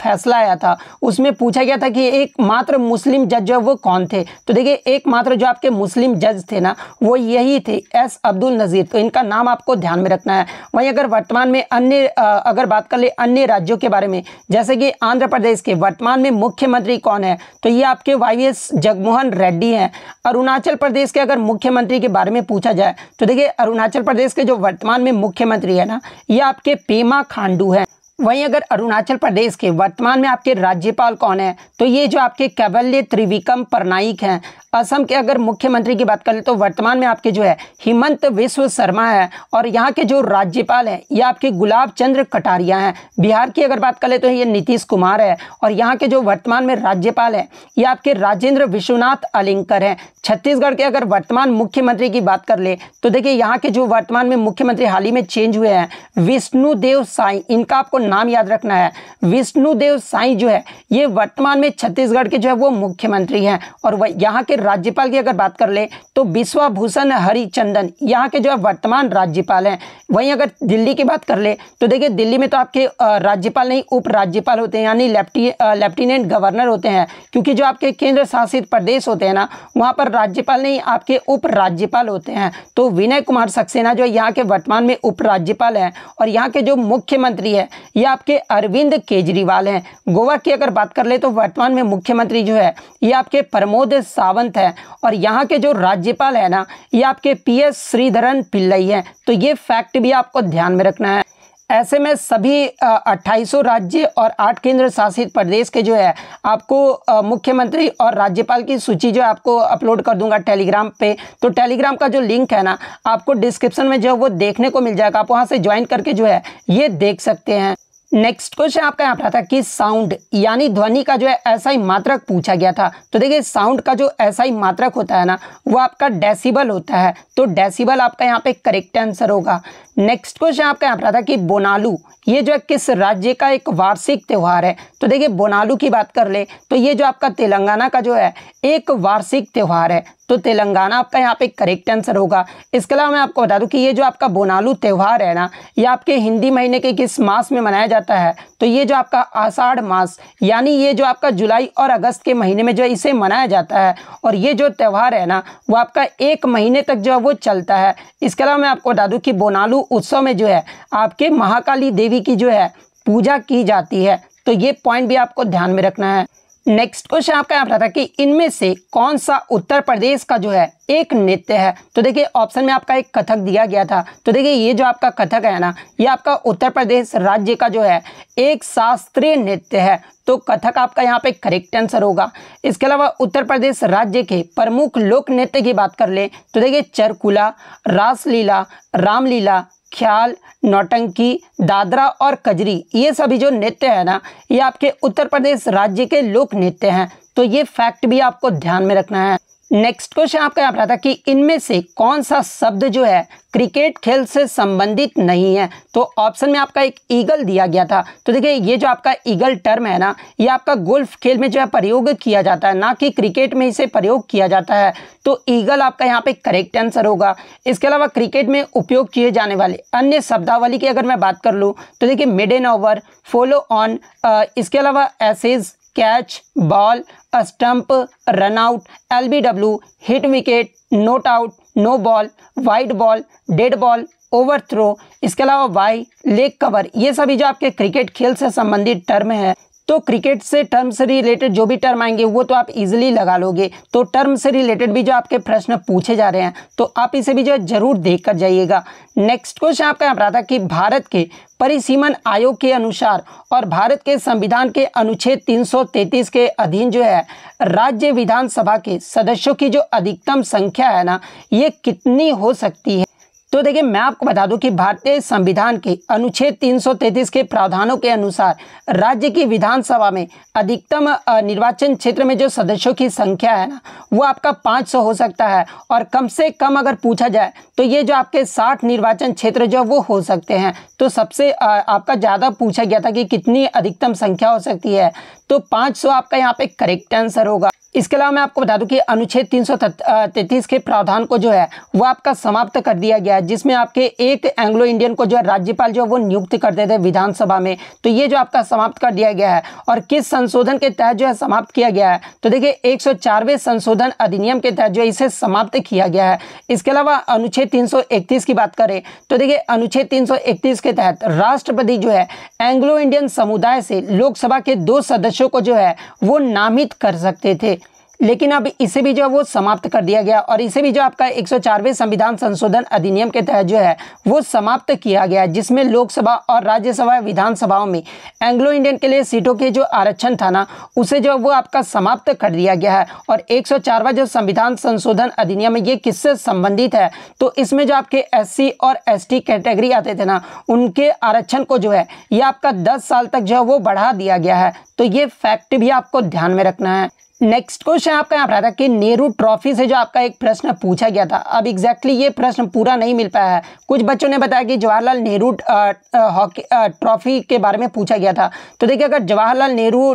फैसला आया था उसमें पूछा गया था कि एक मात्र मुस्लिम जज जो वो कौन थे तो देखिए एक मात्र जो आपके मुस्लिम जज थे ना वो यही थे एस अब्दुल नज़ीर तो इनका नाम आपको ध्यान में रखना है वहीं अगर वर्तमान में अन्य अगर बात कर ले अन्य राज्यों के बारे में जैसे कि आंध्र प्रदेश के वर्तमान में मुख्यमंत्री कौन है तो ये आपके वाई एस जगमोहन रेड्डी हैं अरुणाचल प्रदेश के अगर मुख्यमंत्री के बारे में पूछा जाए तो देखिए अरुणाचल प्रदेश के जो वर्तमान में मुख्यमंत्री है ना ये आपके पेमा खांडू है वहीं अगर अरुणाचल प्रदेश के वर्तमान में आपके राज्यपाल कौन है तो ये जो आपके कैवल्य त्रिविक्रम परनाइक हैं असम के अगर मुख्यमंत्री की बात करें तो वर्तमान में आपके जो है हिमंत विश्व शर्मा है और यहाँ के जो राज्यपाल हैं ये आपके गुलाब चंद्र कटारिया हैं बिहार की अगर बात करें तो ये नीतीश कुमार है और यहाँ के जो वर्तमान में राज्यपाल हैं ये आपके राजेंद्र विश्वनाथ अलिंकर हैं छत्तीसगढ़ के अगर वर्तमान मुख्यमंत्री की बात कर ले तो देखिए यहाँ के जो वर्तमान में मुख्यमंत्री हाल ही में चेंज हुए हैं विष्णुदेव साई इनका आपको नाम याद रखना है विष्णुदेव साई जो है ये वर्तमान में छत्तीसगढ़ के जो है वो मुख्यमंत्री हैं और वह यहाँ के राज्यपाल की अगर बात कर ले तो विश्वाभूषण हरिचंदन यहाँ के जो है वर्तमान राज्यपाल हैं वहीं अगर दिल्ली की बात कर ले तो देखिए दिल्ली में तो आपके राज्यपाल नहीं उपराज्यपाल होते हैं यानी लेफ्टिनेंट गवर्नर होते हैं क्योंकि जो आपके केंद्र शासित प्रदेश होते हैं ना वहाँ पर राज्यपाल नहीं आपके उपराज्यपाल होते हैं तो विनय कुमार सक्सेना जो यहाँ के वर्तमान में उपराज्यपाल हैं और यहाँ के जो मुख्यमंत्री है ये आपके अरविंद केजरीवाल हैं गोवा की अगर बात कर ले तो वर्तमान में मुख्यमंत्री जो है ये आपके प्रमोद सावंत हैं और यहाँ के जो राज्यपाल है ना ये आपके पी एस श्रीधरन पिल्लई हैं तो ये फैक्ट भी आपको ध्यान में रखना है ऐसे में सभी अट्ठाईसों राज्य और आठ केंद्र शासित प्रदेश के जो है आपको मुख्यमंत्री और राज्यपाल की सूची जो है आपको अपलोड कर दूंगा टेलीग्राम पे तो टेलीग्राम का जो लिंक है ना आपको डिस्क्रिप्शन में जो है वो देखने को मिल जाएगा आप वहाँ से ज्वाइन करके जो है ये देख सकते हैं नेक्स्ट क्वेश्चन आपका यहाँ पर था कि साउंड यानी ध्वनि का जो है ही मात्रक पूछा गया था तो देखिए साउंड का जो ऐसा ही मात्रक होता है ना वो आपका डेसिबल होता है तो डेसिबल आपका यहाँ पे करेक्ट आंसर होगा नेक्स्ट क्वेश्चन आपका यहाँ पर था कि बोनालू ये जो है किस राज्य का एक वार्षिक त्यौहार है तो देखिए बोनालू की बात कर ले तो ये जो आपका तेलंगाना का जो है एक वार्षिक त्यौहार है तो तेलंगाना आपका यहाँ पे करेक्ट आंसर होगा इसके अलावा मैं आपको बता दूं कि ये जो आपका बोनालू त्यौहार है ना ये आपके हिंदी महीने के किस मास में मनाया जाता है तो ये जो आपका आषाढ़ मास यानी ये जो आपका जुलाई और अगस्त के महीने में जो इसे मनाया जाता है और ये जो त्यौहार है ना वो आपका एक महीने तक जो है वो चलता है इसके अलावा मैं आपको बता दूँ कि बोनालू उत्सव में जो है आपके महाकाली देवी की जो है पूजा की जाती है तो ये पॉइंट भी आपको ध्यान में रखना है नेक्स्ट क्वेश्चन आपका यहाँ पर था कि इनमें से कौन सा उत्तर प्रदेश का जो है एक नृत्य है तो देखिए ऑप्शन में आपका एक कथक दिया गया था तो देखिए ये जो आपका कथक है ना ये आपका उत्तर प्रदेश राज्य का जो है एक शास्त्रीय नृत्य है तो कथक आपका यहाँ पे करेक्ट आंसर होगा इसके अलावा उत्तर प्रदेश राज्य के प्रमुख लोक नृत्य की बात कर ले तो देखिये चरकुला रासलीला रामलीला ख्याल नौटंकी दादरा और कजरी ये सभी जो नृत्य है ना ये आपके उत्तर प्रदेश राज्य के लोक नृत्य हैं तो ये फैक्ट भी आपको ध्यान में रखना है नेक्स्ट क्वेश्चन आपका यहाँ पर आता कि इनमें से कौन सा शब्द जो है क्रिकेट खेल से संबंधित नहीं है तो ऑप्शन में आपका एक ईगल दिया गया था तो देखिए ये जो आपका ईगल टर्म है ना ये आपका गोल्फ खेल में जो है प्रयोग किया जाता है ना कि क्रिकेट में इसे प्रयोग किया जाता है तो ईगल आपका यहाँ पे करेक्ट आंसर होगा इसके अलावा क्रिकेट में उपयोग किए जाने वाले अन्य शब्दावली की अगर मैं बात कर लूँ तो देखिए maiden over follow on इसके अलावा ashes catch ball stump run out W hit wicket not out no ball wide ball dead ball overthrow इसके अलावा वाई लेग कवर ये सभी जो आपके क्रिकेट खेल से संबंधित टर्म है तो क्रिकेट से टर्म से रिलेटेड जो भी टर्म आएंगे वो तो आप इजीली लगा लोगे तो टर्म से रिलेटेड भी जो आपके प्रश्न पूछे जा रहे हैं तो आप इसे भी जो है जरूर देख कर जाइएगा नेक्स्ट क्वेश्चन आपका यहाँ पर आता कि भारत के परिसीमन आयोग के अनुसार और भारत के संविधान के अनुच्छेद 333 के अधीन जो है राज्य विधानसभा के सदस्यों की जो अधिकतम संख्या है ना ये कितनी हो सकती है तो देखिए मैं आपको बता दूं कि भारतीय संविधान के अनुच्छेद 333 के प्रावधानों के अनुसार राज्य की विधानसभा में अधिकतम निर्वाचन क्षेत्र में जो सदस्यों की संख्या है ना वो आपका 500 हो सकता है और कम से कम अगर पूछा जाए तो ये जो आपके 60 निर्वाचन क्षेत्र जो वो हो सकते हैं तो सबसे आपका ज़्यादा पूछा गया था कि कितनी अधिकतम संख्या हो सकती है तो पाँच आपका यहाँ पे करेक्ट आंसर होगा इसके अलावा मैं आपको बता दूं कि अनुच्छेद 333 के प्रावधान को जो है वो आपका समाप्त कर दिया गया है जिसमें आपके एक एंग्लो इंडियन को जो है राज्यपाल जो है वो नियुक्त करते थे विधानसभा में तो ये जो आपका समाप्त कर दिया गया है और किस संशोधन के तहत जो है समाप्त किया गया है तो देखिए एक संशोधन अधिनियम के तहत जो इसे समाप्त किया गया है इसके अलावा अनुच्छेद तीन की बात करें तो देखिए अनुच्छेद तीन के तहत राष्ट्रपति जो है एंग्लो इंडियन समुदाय से लोकसभा के दो सदस्यों को जो है वो नामित कर सकते थे लेकिन अब इसे भी जो है वो समाप्त कर दिया गया और इसे भी जो आपका एक संविधान संशोधन अधिनियम के तहत जो है वो समाप्त किया गया जिसमें लोकसभा और राज्यसभा विधानसभाओं में एंग्लो इंडियन के लिए सीटों के जो आरक्षण था ना उसे जो वो आपका समाप्त कर दिया गया है और एक जो संविधान संशोधन अधिनियम ये किससे संबंधित है तो इसमें जो आपके एस और एस कैटेगरी आते थे ना उनके आरक्षण को जो है ये आपका दस साल तक जो है वो बढ़ा दिया गया है तो ये फैक्ट भी आपको ध्यान में रखना है नेक्स्ट क्वेश्चन आपका यहाँ पर था कि नेहरू ट्रॉफी से जो आपका एक प्रश्न पूछा गया था अब एग्जैक्टली exactly ये प्रश्न पूरा नहीं मिल पाया है कुछ बच्चों ने बताया कि जवाहरलाल नेहरू हॉकी ट्रॉफी के बारे में पूछा गया था तो देखिए अगर जवाहरलाल नेहरू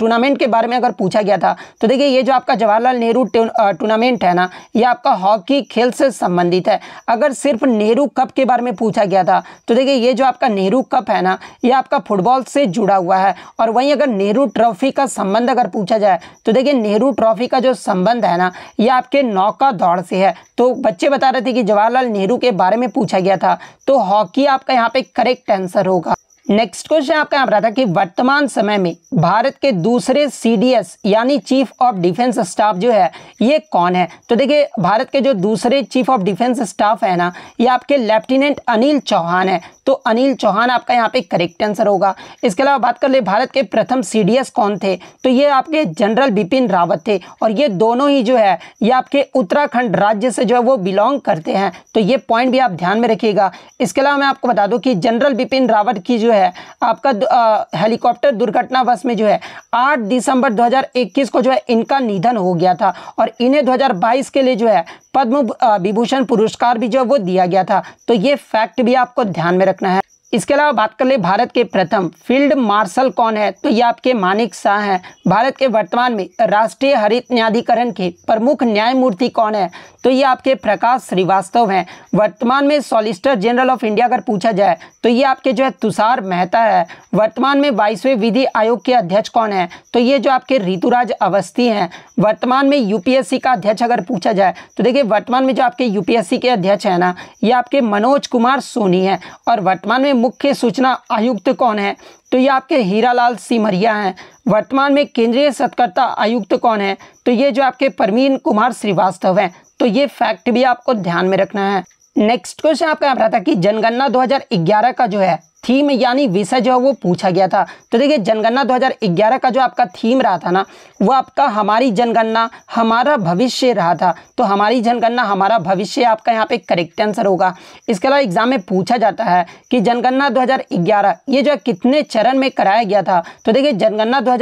टूर्नामेंट के बारे में अगर पूछा गया था तो देखिए ये जो आपका जवाहरलाल नेहरू टूर्नामेंट है ना ये आपका हॉकी खेल से संबंधित है अगर सिर्फ नेहरू कप के बारे में पूछा गया था तो देखिए ये जो आपका नेहरू कप है ना ये आपका फुटबॉल से जुड़ा हुआ है और वहीं अगर नेहरू ट्रॉफी का संबंध अगर पूछा जाए तो देखिए नेहरू ट्रॉफी का जो संबंध है ना ये आपके नौका दौड़ से है तो बच्चे बता रहे थे कि जवाहरलाल नेहरू के बारे में पूछा गया था तो हॉकी आपका यहाँ पे करेक्ट आंसर होगा नेक्स्ट क्वेश्चन आपका यहाँ पर आता कि वर्तमान समय में भारत के दूसरे सीडीएस यानी चीफ ऑफ डिफेंस स्टाफ जो है ये कौन है तो देखिए भारत के जो दूसरे चीफ ऑफ डिफेंस स्टाफ है ना ये आपके लेफ्टिनेंट अनिल चौहान है तो अनिल चौहान आपका यहाँ पे करेक्ट आंसर होगा इसके अलावा बात कर ले भारत के प्रथम सी कौन थे तो ये आपके जनरल बिपिन रावत थे और ये दोनों ही जो है ये आपके उत्तराखंड राज्य से जो है वो बिलोंग करते हैं तो ये पॉइंट भी आप ध्यान में रखिएगा इसके अलावा मैं आपको बता दूँ कि जनरल बिपिन रावत की जो है है आपका हेलीकॉप्टर दुर्घटनावश में जो है 8 दिसंबर 2021 को जो है इनका निधन हो गया था और इन्हें 2022 के लिए जो है पद्म विभूषण पुरस्कार भी जो है वो दिया गया था तो ये फैक्ट भी आपको ध्यान में रखना है इसके अलावा बात कर ले भारत के प्रथम फील्ड मार्शल कौन है तो ये आपके मानिक शाह हैं भारत के वर्तमान में राष्ट्रीय हरित न्यायाधिकरण के प्रमुख न्यायमूर्ति कौन है तो ये आपके प्रकाश श्रीवास्तव हैं वर्तमान में सॉलिसिटर जनरल ऑफ इंडिया अगर पूछा जाए तो ये आपके जो है तुषार मेहता है वर्तमान में बाईसवें विधि आयोग के अध्यक्ष कौन है तो ये जो आपके ऋतुराज अवस्थी हैं वर्तमान में यूपीएससी का अध्यक्ष अगर पूछा जाए तो देखिए वर्तमान में जो आपके यूपीएससी के अध्यक्ष हैं ना ये आपके मनोज कुमार सोनी हैं और वर्तमान में मुख्य सूचना आयुक्त कौन है तो ये आपके हीरालाल सिमरिया हैं वर्तमान में केंद्रीय सतकर्ता आयुक्त कौन है तो ये जो आपके परवीन कुमार श्रीवास्तव हैं तो ये फैक्ट भी आपको ध्यान में रखना है नेक्स्ट क्वेश्चन आपका यहाँ रहा था कि जनगणना 2011 का जो है थीम यानी विषय जो है वो पूछा गया था तो देखिए जनगणना 2011 का जो आपका थीम रहा था ना वो आपका हमारी जनगणना हमारा भविष्य रहा था तो हमारी जनगणना हमारा भविष्य आपका यहाँ पे करेक्ट आंसर होगा इसके अलावा एग्जाम में पूछा जाता है कि जनगणना 2011 ये जो है कितने चरण में कराया गया था तो देखिए जनगणना दो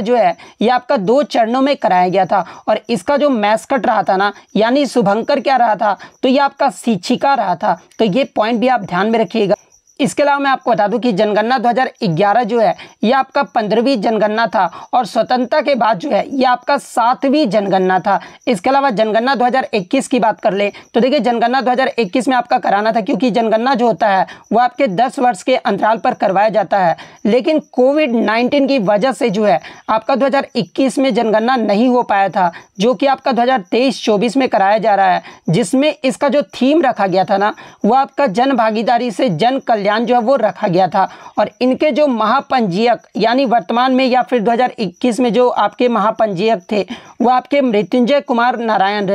जो है ये आपका दो चरणों में कराया गया था और इसका जो मैस्कट रहा था ना यानी शुभंकर क्या रहा था तो ये आपका शिक्षिका रहा था तो ये पॉइंट भी आप ध्यान में रखिएगा इसके अलावा मैं आपको बता दूं कि जनगणना 2011 जो है यह आपका पंद्रहवीं जनगणना था और स्वतंत्रता के बाद जो है यह आपका सातवीं जनगणना था इसके अलावा जनगणना 2021 की बात कर ले तो देखिए जनगणना 2021 में आपका कराना था क्योंकि जनगणना जो होता है वो आपके दस वर्ष के अंतराल पर करवाया जाता है लेकिन कोविड नाइन्टीन की वजह से जो है आपका दो में जनगणना नहीं हो पाया था जो कि आपका दो हज़ार में कराया जा रहा है जिसमें इसका जो थीम रखा गया था ना वो आपका जन भागीदारी से जन कल्याण ध्यान जो है वो रखा गया था और इनके जो महापंजीयक यानी वर्तमान में या फिर 2021 में जो आपके महापंजीयक थे वो आपके मृत्युंजय कुमार नारायण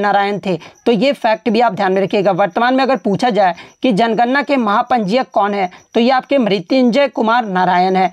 नारायण थे तो ये फैक्ट भी आप ध्यान में रखिएगा वर्तमान में अगर पूछा जाए कि जनगणना के महापंजीयक कौन है तो ये आपके मृत्युंजय कुमार नारायण है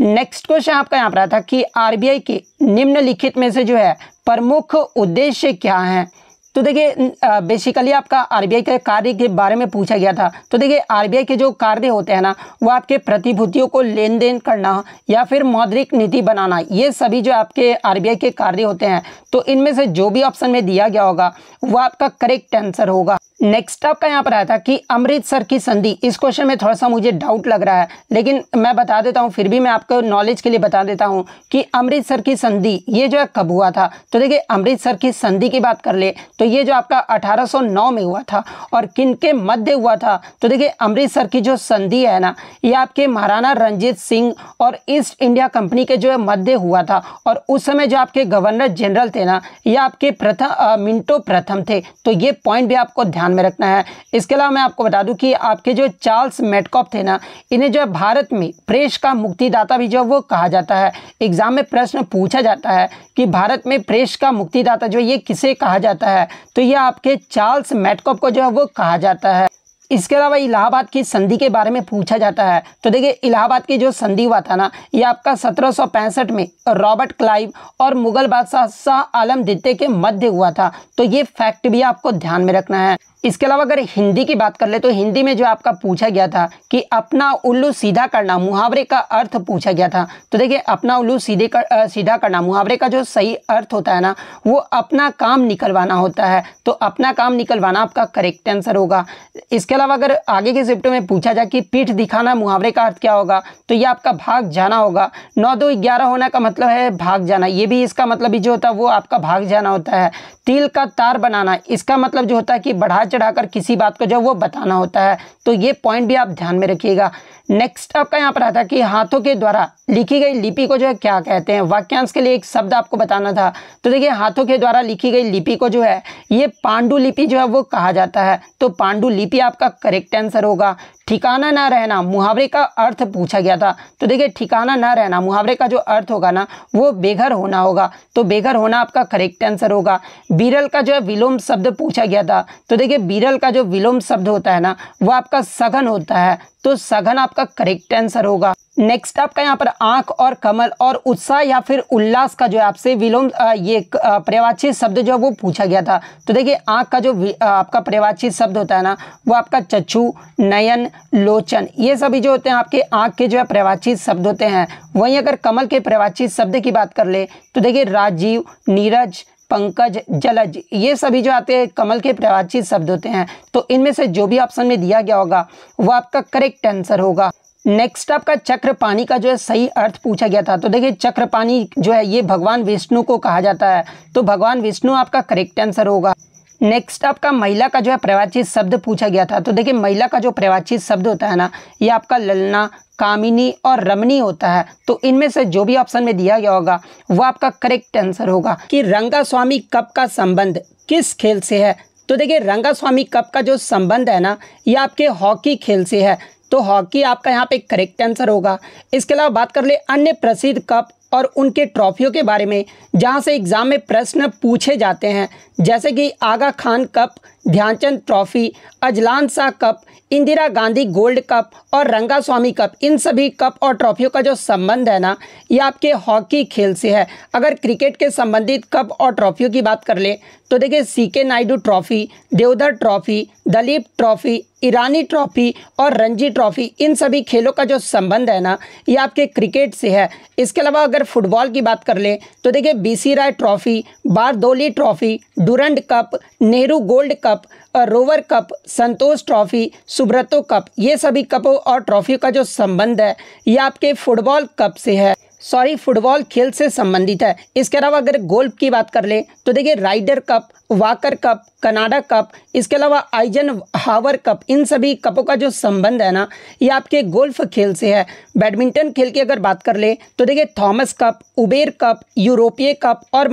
नेक्स्ट क्वेश्चन आपका यहाँ पर आया था कि आरबीआई के निम्नलिखित में से जो है प्रमुख उद्देश्य क्या हैं तो देखिए बेसिकली आपका आरबीआई के कार्य के बारे में पूछा गया था तो देखिए आरबीआई के जो कार्य होते हैं ना वो आपके प्रतिभूतियों को लेन देन करना या फिर मौद्रिक नीति बनाना ये सभी जो आपके आरबीआई के कार्य होते हैं तो इनमें से जो भी ऑप्शन में दिया गया होगा वो आपका करेक्ट आंसर होगा नेक्स्ट आपका यहाँ पर आया था कि अमृतसर की संधि इस क्वेश्चन में थोड़ा सा मुझे डाउट लग रहा है लेकिन मैं बता देता हूँ फिर भी मैं आपको नॉलेज के लिए बता देता हूँ कि अमृतसर की संधि ये जो है कब हुआ था तो देखिए अमृतसर की संधि की बात कर ले तो तो ये जो आपका 1809 में हुआ था और किन के मध्य हुआ था तो देखिए अमृतसर की जो संधि है ना ये आपके महाराणा रंजीत सिंह और ईस्ट इंडिया कंपनी के जो है मध्य हुआ था और उस समय जो आपके गवर्नर जनरल थे ना ये आपके प्रथम मिंटो प्रथम थे तो ये पॉइंट भी आपको ध्यान में रखना है इसके अलावा मैं आपको बता दूँ कि आपके जो चार्ल्स मेटकॉप थे ना इन्हें जो है भारत में प्रेस का मुक्तिदाता भी जो वो कहा जाता है एग्जाम में प्रश्न पूछा जाता है कि भारत में प्रेस का मुक्तिदाता जो ये किसे कहा जाता है तो ये आपके चार्ल्स मेटकॉप को जो है वो कहा जाता है इसके अलावा इलाहाबाद की संधि के बारे में पूछा जाता है तो देखिए इलाहाबाद की जो संधि हुआ था ना ये आपका सत्रह में रॉबर्ट क्लाइव और मुगल बादशाह शाह आलम द्वितीय के मध्य हुआ था तो ये फैक्ट भी आपको ध्यान में रखना है इसके अलावा अगर हिंदी की बात कर ले तो हिंदी में जो आपका पूछा गया था कि अपना उल्लू सीधा करना मुहावरे का अर्थ पूछा गया था तो देखिए अपना उल्लू सीधे कर सीधा करना मुहावरे का जो सही अर्थ होता है ना वो अपना काम निकलवाना होता है तो अपना काम निकलवाना आपका करेक्ट आंसर होगा इसके अलावा अगर आगे के शिफ्ट में पूछा जाए कि पीठ दिखाना मुहावरे का अर्थ क्या होगा तो ये आपका भाग जाना होगा नौ दो ग्यारह होना का मतलब है भाग जाना ये भी इसका मतलब जो होता है वो आपका भाग जाना होता है तिल का तार बनाना इसका मतलब जो होता है कि बढ़ा चढ़ाकर किसी बात को जो वो बताना होता है तो ये पॉइंट भी आप ध्यान में रखिएगा नेक्स्ट आपका यहाँ पर आता कि हाथों के द्वारा लिखी गई लिपि को जो है क्या कहते हैं वाक्यांश के लिए एक शब्द आपको बताना था तो देखिए हाथों के द्वारा लिखी गई लिपि को जो है ये पांडुलिपि जो है वो कहा जाता है तो पांडुलिपि आपका करेक्ट आंसर होगा ठिकाना ना रहना मुहावरे का अर्थ पूछा गया था तो देखिए ठिकाना ना रहना मुहावरे का जो अर्थ होगा ना वो बेघर होना होगा तो बेघर होना आपका करेक्ट आंसर होगा बिरल का जो है विलोम शब्द पूछा गया था तो देखिए बिरल का जो विलोम शब्द होता है ना वो आपका सघन होता है तो सघन आपका करेक्ट आंसर होगा नेक्स्ट आपका यहाँ पर आंख और कमल और उत्साह या फिर उल्लास का जो है आपसे विलोम ये प्रवाचित शब्द जो है वो पूछा गया था तो देखिए आंख का जो आपका प्रवाचित शब्द होता है ना वो आपका चक्षु नयन लोचन ये सभी जो होते हैं आपके आंख के जो है प्रवाचित शब्द होते हैं वहीं अगर कमल के प्रवाचित शब्द की बात कर ले तो देखिए राजीव नीरज पंकज जलज ये सभी जो आते हैं कमल के प्रवाचित शब्द होते हैं तो इनमें से जो भी ऑप्शन में दिया गया होगा वो आपका करेक्ट आंसर होगा नेक्स्ट आपका चक्र पानी का जो है सही अर्थ पूछा गया था तो देखिए चक्र पानी जो है ये भगवान विष्णु को कहा जाता है तो भगवान विष्णु आपका करेक्ट आंसर होगा नेक्स्ट आपका महिला का जो है प्रवाचित शब्द पूछा गया था तो देखिए महिला का जो प्रवाचित शब्द होता है ना ये आपका ललना कामिनी और रमनी होता है तो इनमें से जो भी ऑप्शन में दिया गया होगा वो आपका करेक्ट आंसर होगा कि रंगा स्वामी कप का संबंध किस खेल से है तो देखिए रंगा स्वामी कप का जो संबंध है ना ये आपके हॉकी खेल से है तो हॉकी आपका यहाँ पे करेक्ट आंसर होगा इसके अलावा बात कर ले अन्य प्रसिद्ध कप और उनके ट्रॉफियों के बारे में जहां से एग्ज़ाम में प्रश्न पूछे जाते हैं जैसे कि Aga Khan cup Dhyanchand trophy Azlan Shah cup Indira Gandhi gold cup और रंगा स्वामी कप इन सभी कप और ट्रॉफियों का जो संबंध है ना ये आपके हॉकी खेल से है अगर क्रिकेट के संबंधित कप और ट्रॉफियों की बात कर ले तो देखिए C K Naidu trophy Deodhar trophy Duleep trophy Irani trophy और रणजी ट्रॉफी इन सभी खेलों का जो संबंध है ना ये आपके क्रिकेट से है इसके अलावा अगर फुटबॉल की बात कर लें तो देखिए BC Roy trophy Bardoli trophy Durand cup Nehru gold cup cup rover cup Santosh trophy Subroto cup ये सभी कपों और ट्रॉफी का जो संबंध है ये आपके फुटबॉल कप से है सॉरी फुटबॉल खेल से संबंधित है इसके अलावा अगर गोल्फ की बात कर ले तो देखिए Ryder cup Walker cup Canada cup इसके अलावा आइजन हावर कप इन सभी कपों का जो संबंध है ना ये आपके गोल्फ खेल से है बैडमिंटन खेल की अगर बात कर ले तो देखिए थॉमस कप उबेर कप यूरोपीय कप और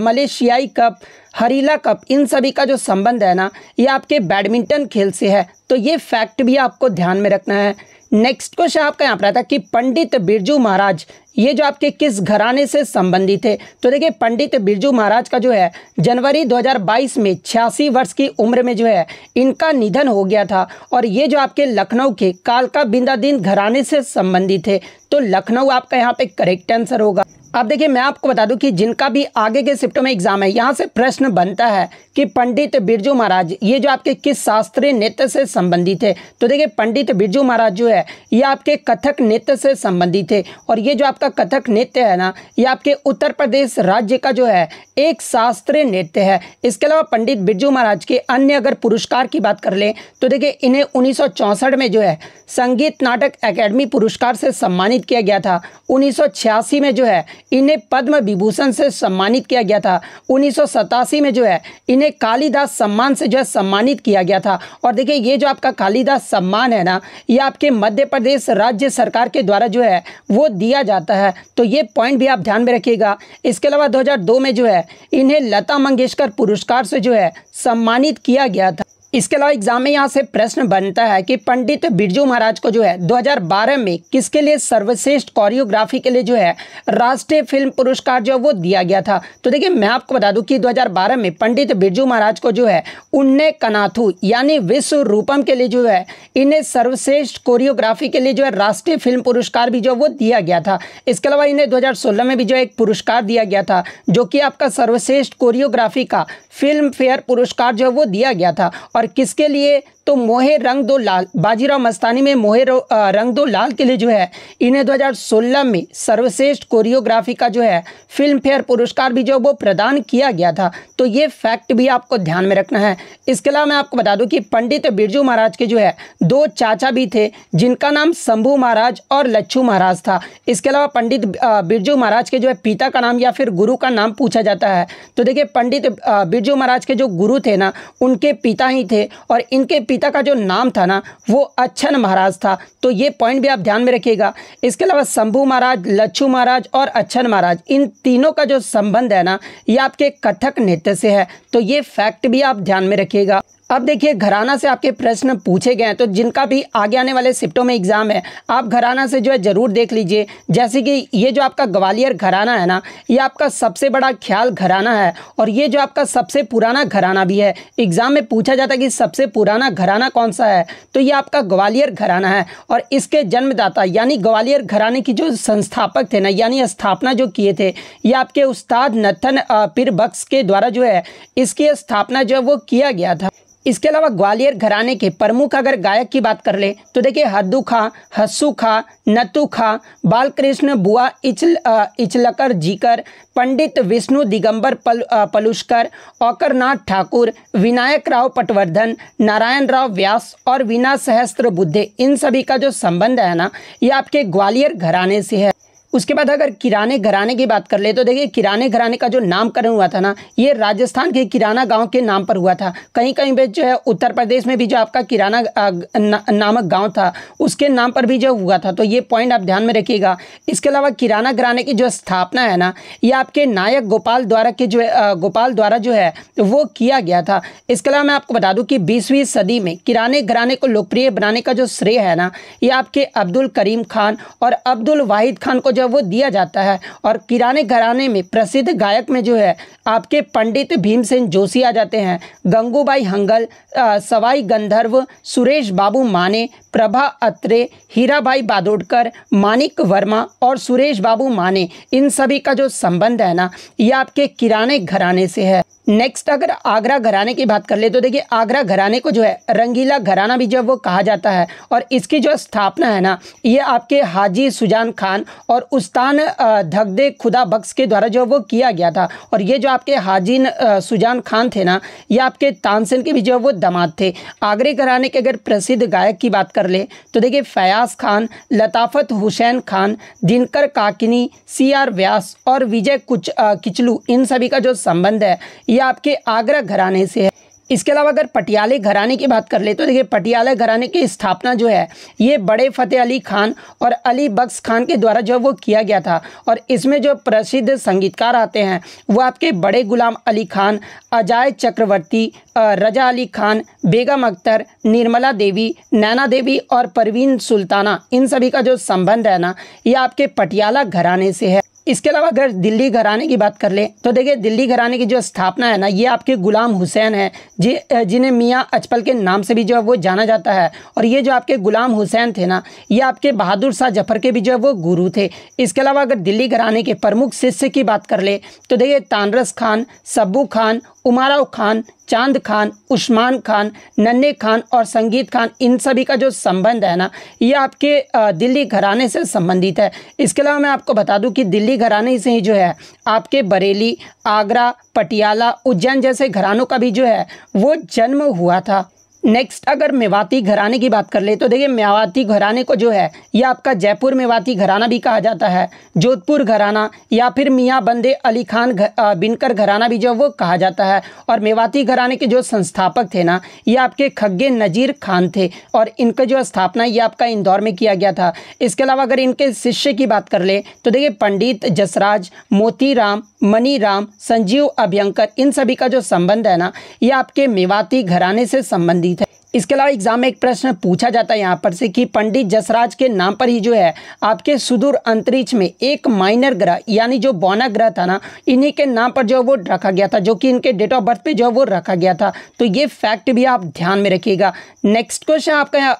मलेशियाई कप हरीला कप इन सभी का जो संबंध है ना ये आपके बैडमिंटन खेल से है तो ये फैक्ट भी आपको ध्यान में रखना है नेक्स्ट क्वेश्चन आपका यहाँ पर आता है कि पंडित बिरजू महाराज ये जो आपके किस घराने से संबंधित है तो देखिए पंडित बिरजू महाराज का जो है जनवरी 2022 में छियासी वर्ष की उम्र में जो है इनका निधन हो गया था और ये जो आपके लखनऊ के कालका बिंदादीन घराने से संबंधित है तो लखनऊ आपका यहाँ पे करेक्ट आंसर होगा अब देखिए मैं आपको बता दूं कि जिनका भी आगे के शिफ्टों में एग्जाम है यहाँ से प्रश्न बनता है कि पंडित बिरजू महाराज ये जो आपके किस शास्त्रीय नृत्य से संबंधित है तो देखिए पंडित बिरजू महाराज जो है ये आपके कथक नृत्य से संबंधित है और ये जो आपका कथक नृत्य है ना ये आपके उत्तर प्रदेश राज्य का जो है एक शास्त्रीय नृत्य है इसके अलावा पंडित बिरजू महाराज के अन्य अगर पुरस्कार की बात कर लें तो देखिए इन्हें उन्नीस में जो है संगीत नाटक अकेडमी पुरस्कार से सम्मानित किया गया था उन्नीस में जो है इन्हें पद्म विभूषण से सम्मानित किया गया था उन्नीस में जो है इन्हें कालिदास सम्मान से जो है सम्मानित किया गया था और देखिए ये जो आपका कालिदास सम्मान है ना ये आपके मध्य प्रदेश राज्य सरकार के द्वारा जो है वो दिया जाता है तो ये पॉइंट भी आप ध्यान में रखिएगा इसके अलावा दो में जो है इन्हें लता मंगेशकर पुरस्कार से जो है सम्मानित किया गया था इसके अलावा एग्जाम में यहाँ से प्रश्न बनता है कि पंडित बिरजू महाराज को जो है 2012 में किसके लिए सर्वश्रेष्ठ कोरियोग्राफी के लिए जो है राष्ट्रीय फिल्म पुरस्कार जो है वो दिया गया था तो देखिए मैं आपको बता दूं कि 2012 में पंडित बिरजू महाराज को जो है उन्ने कनाथू यानी विश्व रूपम के लिए जो है इन्हें सर्वश्रेष्ठ कोरियोग्राफी के लिए जो है राष्ट्रीय फिल्म पुरस्कार भी जो वो दिया गया था इसके अलावा इन्हें दो में भी जो एक पुरस्कार दिया गया था जो कि आपका सर्वश्रेष्ठ कोरियोग्राफी का फिल्म फेयर पुरस्कार जो है वो दिया गया था और और किसके लिए तो मोहे रंग दो लाल बाजीराव मस्तानी में मोहे रंग दो लाल के लिए जो है इन्हें 2016 में सर्वश्रेष्ठ कोरियोग्राफी का जो है फिल्म फेयर पुरस्कार भी जो वो प्रदान किया गया था तो ये फैक्ट भी आपको ध्यान में रखना है इसके अलावा मैं आपको बता दूं कि पंडित बिरजू महाराज के जो है दो चाचा भी थे जिनका नाम शंभू महाराज और लच्छू महाराज था इसके अलावा पंडित बिरजू महाराज के जो है पिता का नाम या फिर गुरु का नाम पूछा जाता है तो देखिए पंडित बिरजू महाराज के जो गुरु थे ना उनके पिता ही थे और इनके पिता का जो नाम था ना वो अच्छन महाराज था तो ये पॉइंट भी आप ध्यान में रखिएगा इसके अलावा शंभू महाराज लच्छू महाराज और अच्छन महाराज इन तीनों का जो संबंध है ना ये आपके कथक नृत्य से है तो ये फैक्ट भी आप ध्यान में रखिएगा अब देखिए घराना से आपके प्रश्न पूछे गए हैं तो जिनका भी आगे आने वाले शिफ्टों में एग्ज़ाम है आप घराना से जो है ज़रूर देख लीजिए जैसे कि ये जो आपका ग्वालियर घराना है ना ये आपका सबसे बड़ा ख्याल घराना है और ये जो आपका सबसे पुराना घराना भी है एग्ज़ाम में पूछा जाता है कि सबसे पुराना घराना कौन सा है तो ये आपका ग्वालियर घराना है और इसके जन्मदाता यानी ग्वालियर घराने की जो संस्थापक थे ना यानी स्थापना जो किए थे ये आपके उस्ताद नथन पिर बक्स के द्वारा जो है इसकी स्थापना जो है वो किया गया था इसके अलावा ग्वालियर घराने के प्रमुख अगर गायक की बात कर ले तो देखिए हद्दू खां हस्सू खां नतू खां बालकृष्ण बुआ इचल इचलकर जीकर पंडित विष्णु दिगंबर पल, पलुष्कर औकरनाथ ठाकुर विनायक राव पटवर्धन नारायण राव व्यास और वीना सहस्त्र बुद्धे इन सभी का जो संबंध है ना ये आपके ग्वालियर घराने से है उसके बाद अगर किराने घराने की बात कर ले तो देखिए किराने घराने का जो नामकरण हुआ था ना ये राजस्थान के किराना गाँव के नाम पर हुआ था कहीं कहीं पे जो है उत्तर प्रदेश में भी जो आपका किराना नामक गाँव था उसके नाम पर भी जो हुआ था तो ये पॉइंट आप ध्यान में रखिएगा इसके अलावा किराना घराने की जो स्थापना है ना ये आपके नायक गोपाल द्वारा के जो है गोपाल द्वारा जो है वो किया गया था इसके अलावा मैं आपको बता दूँ कि बीसवीं सदी में किराने घराने को लोकप्रिय बनाने का जो श्रेय है ना ये आपके अब्दुल करीम खान और अब्दुल वाहिद खान को जो जब वो दिया जाता है और किराने घराने में प्रसिद्ध गायक में जो है आपके पंडित भीमसेन जोशी आ जाते हैं गंगूबाई हंगल आ, सवाई गंधर्व सुरेश बाबू माने प्रभा अत्रे हीराबाई बादोडकर मानिक वर्मा और सुरेश बाबू माने इन सभी का जो संबंध है ना ये आपके किराने घराने से है नेक्स्ट अगर आगरा घराने की बात कर ले तो देखिए आगरा घराने को जो है रंगीला घराना भी जब वो कहा जाता है और इसकी जो स्थापना है ना ये आपके हाजी सुजान खान और उस्तान धगदे खुदा बख्श के द्वारा जो वो किया गया था और ये जो आपके हाजिन सुजान खान थे ना ये आपके तानसेन के भी जो वो दामाद थे आगरे घराने के अगर प्रसिद्ध गायक की बात कर ले तो देखिए फयाज खान लताफत हुसैन खान दिनकर काकिनी सी आर व्यास और विजय कुच किचलू इन सभी का जो संबंध है ये आपके आगरा घराने से है इसके अलावा अगर पटियाले घराने की बात कर ले तो देखिए पटियाला घराने की स्थापना जो है ये बड़े फ़तेह अली खान और अली बख्स खान के द्वारा जो है वो किया गया था और इसमें जो प्रसिद्ध संगीतकार आते हैं वो आपके बड़े गुलाम अली खान अजय चक्रवर्ती रजा अली खान बेगम अख्तर निर्मला देवी नैना देवी और परवीन सुल्ताना इन सभी का जो संबंध है ना ये आपके पटियाला घराने से है इसके अलावा अगर दिल्ली घराने की बात कर ले तो देखिए दिल्ली घराने की जो स्थापना है ना ये आपके गुलाम हुसैन है जी जिन्हें मियाँ अचपल के नाम से भी जो है वो जाना जाता है और ये जो आपके गुलाम हुसैन थे ना ये आपके बहादुर शाह जफर के भी जो है वो गुरु थे इसके अलावा अगर दिल्ली घराने के प्रमुख शिष्य की बात कर ले तो देखिए तानरस खान सब्बू खान उमाराव खान चांद खान उस्मान खान नन्ने खान और संगीत खान इन सभी का जो संबंध है ना ये आपके दिल्ली घराने से संबंधित है इसके अलावा मैं आपको बता दूं कि दिल्ली घराने से ही जो है आपके बरेली आगरा पटियाला उज्जैन जैसे घरानों का भी जो है वो जन्म हुआ था नेक्स्ट अगर मेवाती घराने की बात कर ले तो देखिए मेवाती घराने को जो है यह आपका जयपुर मेवाती घराना भी कहा जाता है जोधपुर घराना या फिर मियाँ बंदे अली खान बिनकर घराना भी जो वो कहा जाता है और मेवाती घराने के जो संस्थापक थे ना ये आपके खग्गे नज़ीर खान थे और इनका जो स्थापना ये आपका इंदौर में किया गया था इसके अलावा अगर इनके शिष्य की बात कर ले तो देखिए पंडित जसराज मोती मनी राम संजीव अभ्यंकर इन सभी का जो संबंध है ना ये आपके मेवाती घराने से संबंधित इसके अलावा एग्जाम में एक प्रश्न पूछा जाता है यहाँ पर से कि पंडित जसराज के नाम पर ही जो है आपके सुदूर अंतरिक्ष में एक माइनर ग्रह यानी जो बौना ग्रह था ना इन्हीं के नाम पर जो है वो रखा गया था जो कि इनके डेट ऑफ बर्थ पे जो है वो रखा गया था तो ये फैक्ट भी आप ध्यान में रखिएगा नेक्स्ट क्वेश्चन आपका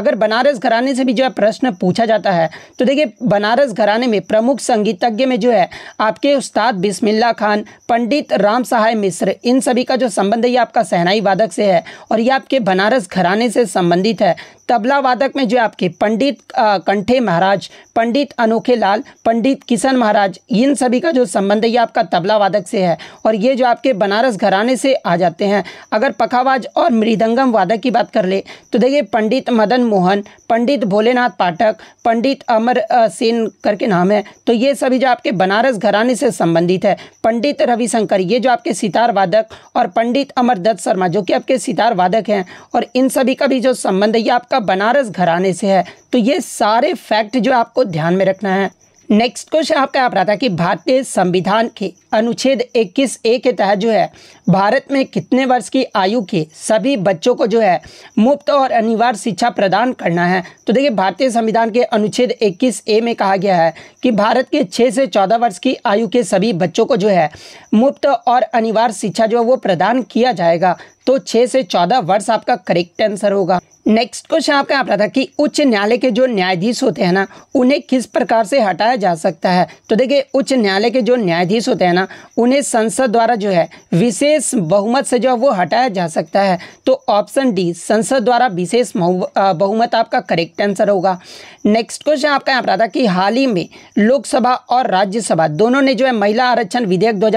अगर बनारस घराने से भी जो है प्रश्न पूछा जाता है तो देखिए बनारस घराने में प्रमुख संगीतज्ञ में जो है आपके उस्ताद बिस्मिल्ला खान पंडित राम सहाय मिश्र इन सभी का जो संबंध है ये आपका सहनाई वादक से है और ये आपके बनारस दस घराने से संबंधित है तबला वादक में जो आपके पंडित कंठे महाराज पंडित अनोखे लाल पंडित किशन महाराज इन सभी का जो संबंध है ये आपका तबला वादक से है और ये जो आपके बनारस घराने से आ जाते हैं अगर पखावाज और मृदंगम वादक की बात कर ले तो देखिए पंडित मदन मोहन पंडित भोलेनाथ पाठक पंडित अमर सेन करके नाम है तो ये सभी जो आपके बनारस घराने से संबंधित है पंडित रविशंकर ये जो आपके सितार वादक और पंडित अमर दत्त शर्मा जो कि आपके सितार वादक हैं और इन सभी का भी जो संबंध है ये आपका आपका बनारस घराने से है तो ये सारे फैक्ट जो आपको ध्यान में रखना है नेक्स्ट क्वेश्चन आपका आप रहा था कि भारतीय संविधान के अनुच्छेद 21 ए के तहत जो है भारत में कितने वर्ष की आयु के सभी बच्चों को जो है मुफ्त और अनिवार्य शिक्षा प्रदान करना है तो देखिए भारतीय संविधान के अनुच्छेद 21 ए में कहा गया है कि भारत के 6 से 14 वर्ष की आयु के सभी बच्चों को जो है मुफ्त और अनिवार्य शिक्षा जो है वो प्रदान किया जाएगा तो छह से चौदह वर्ष आपका करेक्ट आंसर होगा नेक्स्ट क्वेश्चन आपका यहाँ पर था कि उच्च न्यायालय के जो न्यायाधीश होते हैं ना उन्हें किस प्रकार से हटाया जा सकता है तो देखिए उच्च न्यायालय के जो न्यायाधीश होते हैं ना उन्हें संसद द्वारा जो है विशेष बहुमत से जो है वो हटाया जा सकता है तो ऑप्शन डी संसद द्वारा विशेष बहुमत आपका करेक्ट आंसर होगा नेक्स्ट क्वेश्चन आपका यहाँ पर था कि हाल ही में लोकसभा और राज्यसभा दोनों ने जो है महिला आरक्षण विधेयक दो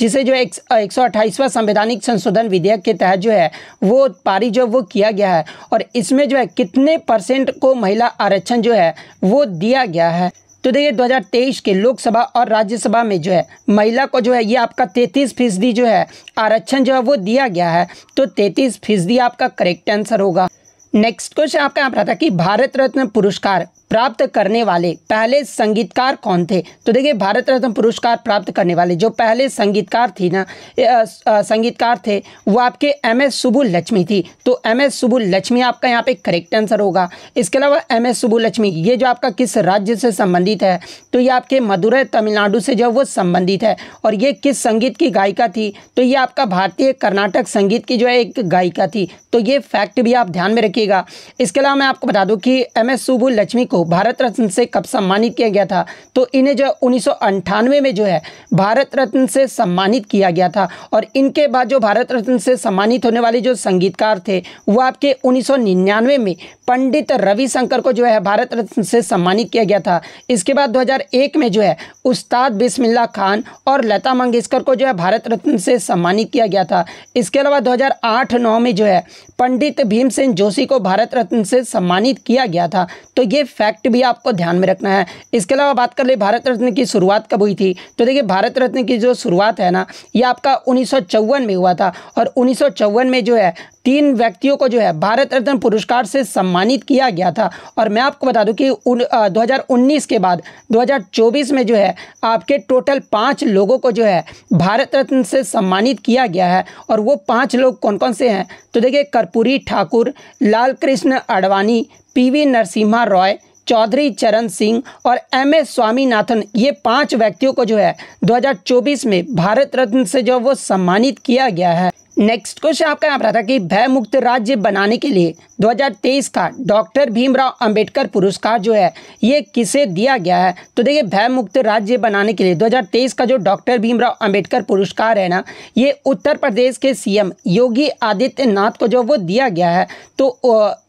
जिसे जो एक, एक सौ संवैधानिक संशोधन विधेयक के तहत जो है वो पारित जो वो किया गया है और इसमें जो है कितने परसेंट को महिला आरक्षण जो है वो दिया गया है तो देखिए 2023 के लोकसभा और राज्यसभा में जो है महिला को जो है ये आपका 33 फीसदी जो है आरक्षण जो है वो दिया गया है तो 33 फीसदी आपका करेक्ट आंसर होगा नेक्स्ट क्वेश्चन आपका यहाँ पर है कि भारत रत्न पुरस्कार प्राप्त करने वाले पहले संगीतकार कौन थे तो देखिए भारत रत्न पुरस्कार प्राप्त करने वाले जो पहले संगीतकार थी ना संगीतकार थे वो आपके एम एस सुबुल लक्ष्मी थी तो एम एस सुबुल लक्ष्मी आपका यहाँ पे करेक्ट आंसर होगा इसके अलावा एम एस सुबुल लक्ष्मी ये जो आपका किस राज्य से संबंधित है तो ये आपके मदुरै तमिलनाडु से जो वो संबंधित है और ये किस संगीत की गायिका थी तो ये आपका भारतीय कर्नाटक संगीत की जो है एक गायिका थी तो ये फैक्ट भी आप ध्यान में रखिएगा इसके अलावा मैं आपको बता दूँ कि एम एस सुबुल लक्ष्मी को भारत रत्न से कब सम्मानित किया गया था तो इन्हें जो उन्नीस में जो है भारत रत्न से सम्मानित किया गया था और इनके बाद जो भारत रत्न से सम्मानित होने वाले जो संगीतकार थे वो आपके उन्नीस में पंडित रविशंकर को जो है भारत रत्न से सम्मानित किया गया था इसके बाद 2001 में जो है उस्ताद बिस्मिल्ला खान और लता मंगेशकर को जो है भारत रत्न से सम्मानित किया गया था इसके अलावा 2008-9 में जो है पंडित भीमसेन जोशी को भारत रत्न से सम्मानित किया गया था तो ये फैक्ट फैक्ट भी आपको ध्यान में रखना है इसके अलावा बात कर ले भारत रत्न की शुरुआत कब हुई थी तो देखिए भारत रत्न की जो शुरुआत है ना ये आपका उन्नीस में हुआ था और उन्नीस में जो है तीन व्यक्तियों को जो है भारत रत्न पुरस्कार से सम्मानित किया गया था और मैं आपको बता दूं कि उन आ, 2019 के बाद 2024 में जो है आपके टोटल पाँच लोगों को जो है भारत रत्न से सम्मानित किया गया है और वो पाँच लोग कौन कौन से हैं तो देखिए कर्पूरी ठाकुर लाल कृष्ण अडवाणी पीवी नरसिम्हा रॉय चौधरी चरण सिंह और एम एस स्वामीनाथन ये पांच व्यक्तियों को जो है 2024 में भारत रत्न से जो वो सम्मानित किया गया है नेक्स्ट क्वेश्चन आपका यहाँ पर था कि भय मुक्त राज्य बनाने के लिए 2023 का डॉक्टर भीमराव अंबेडकर पुरस्कार जो है ये किसे दिया गया है तो देखिए भय मुक्त राज्य बनाने के लिए 2023 का जो डॉक्टर भीमराव अंबेडकर पुरस्कार है ना ये उत्तर प्रदेश के सीएम योगी आदित्यनाथ को जो वो दिया गया है तो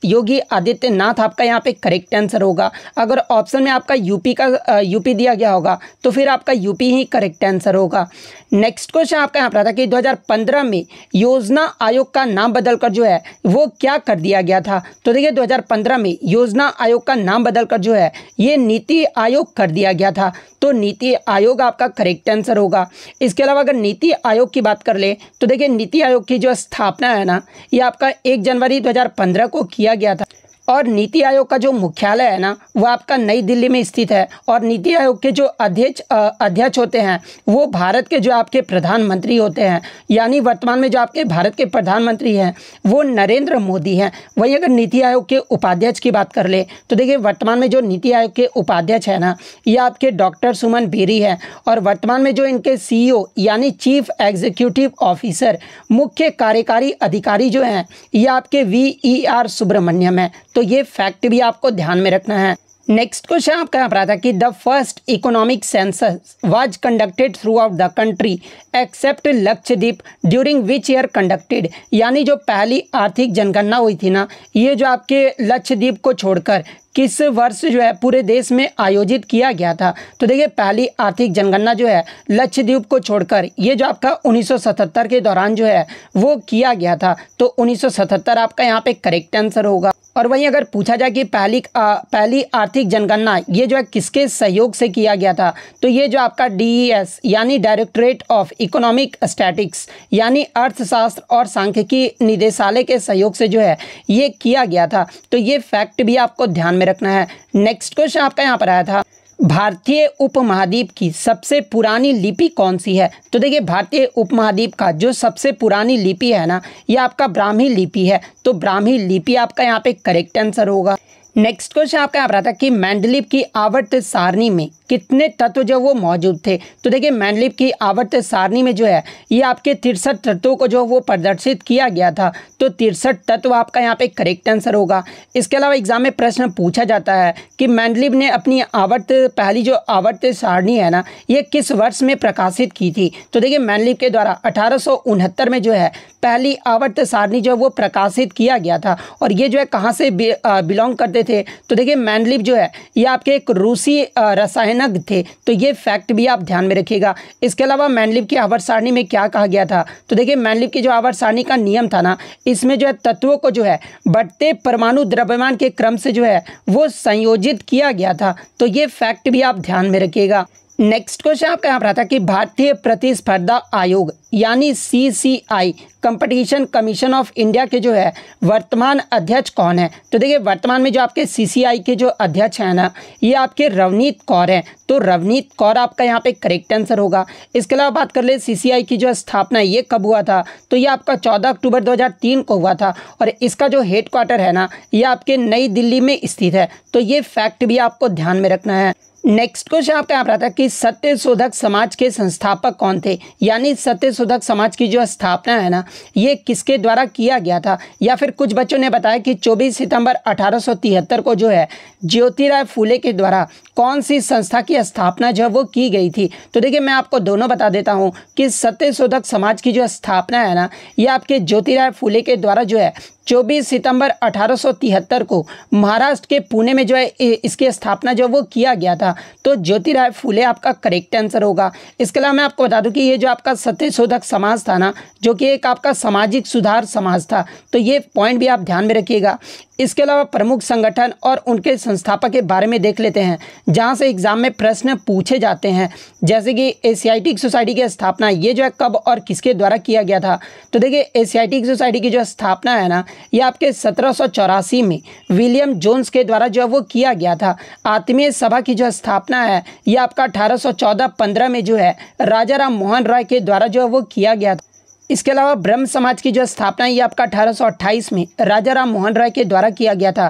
योगी आदित्यनाथ आपका यहाँ पे करेक्ट आंसर होगा अगर ऑप्शन में आपका यूपी का यूपी दिया गया होगा तो फिर आपका यूपी ही करेक्ट आंसर होगा नेक्स्ट क्वेश्चन आपका यहाँ पर था कि दो में योजना आयोग का नाम बदलकर जो है वो क्या कर दिया गया था तो देखिए 2015 में योजना आयोग का नाम बदलकर जो है ये नीति आयोग कर दिया गया था तो नीति आयोग आपका करेक्ट आंसर होगा इसके अलावा अगर नीति आयोग की बात कर ले तो देखिए नीति आयोग की जो स्थापना है ना ये आपका एक जनवरी 2015 को किया गया था और नीति आयोग का जो मुख्यालय है ना वो आपका नई दिल्ली में स्थित है और नीति आयोग के जो अध्यक्ष अध्यक्ष होते हैं वो भारत के जो आपके प्रधानमंत्री होते हैं यानी वर्तमान में जो आपके भारत के प्रधानमंत्री हैं वो नरेंद्र मोदी हैं वहीं अगर नीति आयोग के उपाध्यक्ष की बात कर ले तो देखिए वर्तमान में जो नीति आयोग के उपाध्यक्ष हैं ना ये आपके डॉक्टर सुमन बेरी हैं और वर्तमान में जो इनके सी यानी चीफ एग्जीक्यूटिव ऑफिसर मुख्य कार्यकारी अधिकारी जो हैं ये आपके वी ई आर सुब्रमण्यम हैं तो ये फैक्ट भी आपको ध्यान में रखना है नेक्स्ट क्वेश्चन आपका यहाँ पर आता कि the first economic census was conducted throughout the country except Lakshadweep during which year conducted यानी जो पहली आर्थिक जनगणना हुई थी ना ये जो आपके लक्षद्वीप को छोड़कर किस वर्ष जो है पूरे देश में आयोजित किया गया था तो देखिए पहली आर्थिक जनगणना जो है लक्षद्वीप को छोड़कर ये जो आपका 1977 के दौरान जो है वो किया गया था तो 1977 आपका यहाँ पे करेक्ट आंसर होगा और वहीं अगर पूछा जाए कि पहली आ, पहली आर्थिक जनगणना ये जो है किसके सहयोग से किया गया था तो ये जो आपका डीईएस e यानी डायरेक्टरेट ऑफ इकोनॉमिक स्टैटिक्स यानी अर्थशास्त्र और सांख्यिकी निदेशालय के सहयोग से जो है ये किया गया था तो ये फैक्ट भी आपको ध्यान में रखना है नेक्स्ट क्वेश्चन आपका यहाँ पर आया था भारतीय उपमहाद्वीप की सबसे पुरानी लिपि कौन सी है तो देखिए भारतीय उपमहाद्वीप का जो सबसे पुरानी लिपि है ना ये आपका ब्राह्मी लिपि है तो ब्राह्मी लिपि आपका यहाँ पे करेक्ट आंसर होगा नेक्स्ट क्वेश्चन आपका यहाँ पर आता कि मैंडलिप की आवर्त सारणी में कितने तत्व जो वो मौजूद थे तो देखिए मैंडलिप की आवर्त सारणी में जो है ये आपके तिरसठ तत्वों को जो वो प्रदर्शित किया गया था तो तिरसठ तत्व आपका यहाँ पे करेक्ट आंसर होगा इसके अलावा एग्जाम में प्रश्न पूछा जाता है कि मैंडलिप ने अपनी आवर्त पहली जो आवर्त सारणी है ना ये किस वर्ष में प्रकाशित की थी तो देखिए मैंडलिप के द्वारा अठारह में जो है पहली आवर्त सारणी जो वो प्रकाशित किया गया था और ये जो है कहाँ से बिलोंग करते थे तो देखिए मैंडलिप जो है ये आपके एक रूसी रसायनक थे तो ये फैक्ट भी आप ध्यान में रखिएगा इसके अलावा मैंडलिप की आवर सारणी में क्या कहा गया था तो देखिए मैंडलिप की जो आवर सारणी का नियम था ना इसमें जो है तत्वों को जो है बढ़ते परमाणु द्रव्यमान के क्रम से जो है वो संयोजित किया गया था तो ये फैक्ट भी आप ध्यान में रखिएगा नेक्स्ट क्वेश्चन आपका यहाँ पर आता है कि भारतीय प्रतिस्पर्धा आयोग यानी C C I competition commission of India के जो है वर्तमान अध्यक्ष कौन है तो देखिए वर्तमान में जो आपके सी सी आई के जो अध्यक्ष हैं ना ये आपके रवनीत कौर हैं तो रवनीत कौर आपका यहाँ पे करेक्ट आंसर होगा इसके अलावा बात कर ले सी सी आई की जो स्थापना ये कब हुआ था तो ये आपका चौदह अक्टूबर दो हज़ार तीन को हुआ था और इसका जो हेड क्वार्टर है ना ये आपके नई दिल्ली में स्थित है तो ये फैक्ट भी आपको ध्यान में रखना है नेक्स्ट क्वेश्चन आपका यहाँ पर आता है कि सत्य शोधक समाज के संस्थापक कौन थे यानी सत्य शोधक समाज की जो स्थापना है ना ये किसके द्वारा किया गया था या फिर कुछ बच्चों ने बताया कि 24 सितंबर 1873 को जो है ज्योतिराय फूले के द्वारा कौन सी संस्था की स्थापना जो है वो की गई थी तो देखिए मैं आपको दोनों बता देता हूँ कि सत्य शोधक समाज की जो स्थापना है ना ये आपके ज्योतिराय फूले के द्वारा जो है 24 सितंबर 1873 को महाराष्ट्र के पुणे में जो है इसकी स्थापना जो वो किया गया था होगा तो ज्योति राय फूले आपका करेक्ट आंसर होगा इसके अलावा मैं आपको बता दूं कि ये जो आपका सत्यशोधक समाज था ना जो कि एक आपका सामाजिक सुधार समाज था तो ये पॉइंट भी आप ध्यान में रखिएगा इसके अलावा प्रमुख संगठन और उनके संस्थापक के बारे में देख लेते हैं जहाँ से एग्जाम में प्रश्न पूछे जाते हैं जैसे कि एशियाटिक सोसाइटी की स्थापना ये जो है कब और किसके द्वारा किया गया था तो देखिए एशियाटिक सोसाइटी की जो स्थापना है ना ये आपके सत्रह में विलियम जोन्स के द्वारा जो है वो किया गया था आत्मीय सभा की जो स्थापना है यह आपका 1814-15 में जो है राजा राम मोहन रॉय के द्वारा जो है वो किया गया था इसके अलावा ब्रह्म समाज की जो स्थापना है ये आपका 1828 में राजा राम मोहन रॉय के द्वारा किया गया था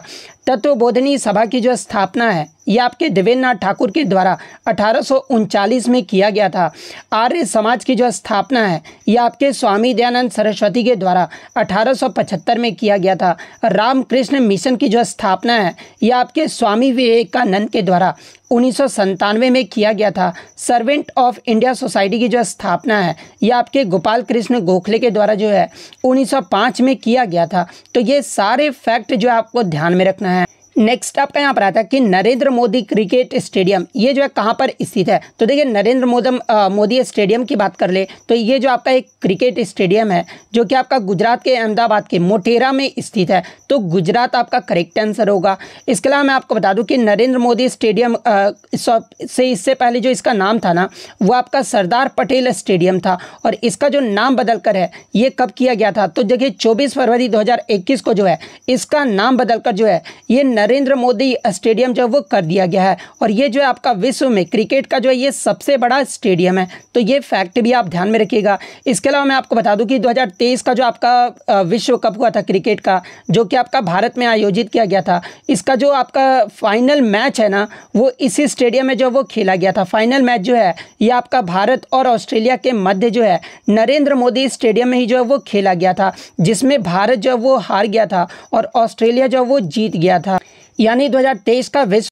तत्वबोधनी सभा की जो स्थापना है यह आपके देवेंद्र नाथ ठाकुर के द्वारा अठारह में किया गया था आर्य समाज की जो स्थापना है यह आपके स्वामी दयानंद सरस्वती के द्वारा अठारह में किया गया था रामकृष्ण मिशन की जो स्थापना है यह आपके स्वामी विवेकानंद के द्वारा उन्नीस में किया गया था सर्वेंट ऑफ इंडिया सोसाइटी की जो स्थापना है यह आपके गोपाल कृष्ण गोखले के द्वारा जो है 1905 में किया गया था तो ये सारे फैक्ट जो आपको ध्यान में रखना है नेक्स्ट आपका यहाँ पर आता है कि नरेंद्र मोदी क्रिकेट स्टेडियम ये जो है कहाँ पर स्थित है तो देखिए नरेंद्र मोदम मोदी स्टेडियम की बात कर ले तो ये जो आपका एक क्रिकेट स्टेडियम है जो कि आपका गुजरात के अहमदाबाद के मोटेरा में स्थित है तो गुजरात आपका करेक्ट आंसर होगा इसके अलावा मैं आपको बता दूँ कि नरेंद्र मोदी स्टेडियम से इससे पहले जो इसका नाम था ना वो आपका सरदार पटेल स्टेडियम था और इसका जो नाम बदल कर है ये कब किया गया था तो देखिए चौबीस फरवरी दो को जो है इसका नाम बदल कर जो है ये नरेंद्र मोदी स्टेडियम जो है वो कर दिया गया है और ये जो है आपका विश्व में क्रिकेट का जो है ये सबसे बड़ा स्टेडियम है तो ये फैक्ट भी आप ध्यान में रखिएगा इसके अलावा मैं आपको बता दूं कि 2023 का जो आपका विश्व कप हुआ था क्रिकेट का जो कि आपका भारत में आयोजित किया गया था इसका जो आपका फाइनल मैच है ना वो इसी स्टेडियम में जो वो खेला गया था फाइनल मैच जो है ये आपका भारत और ऑस्ट्रेलिया के मध्य जो है नरेंद्र मोदी स्टेडियम में ही जो है वो खेला गया था जिसमें भारत जो है वो हार गया था और ऑस्ट्रेलिया जो है वो जीत गया था यानी 2023 का विश्व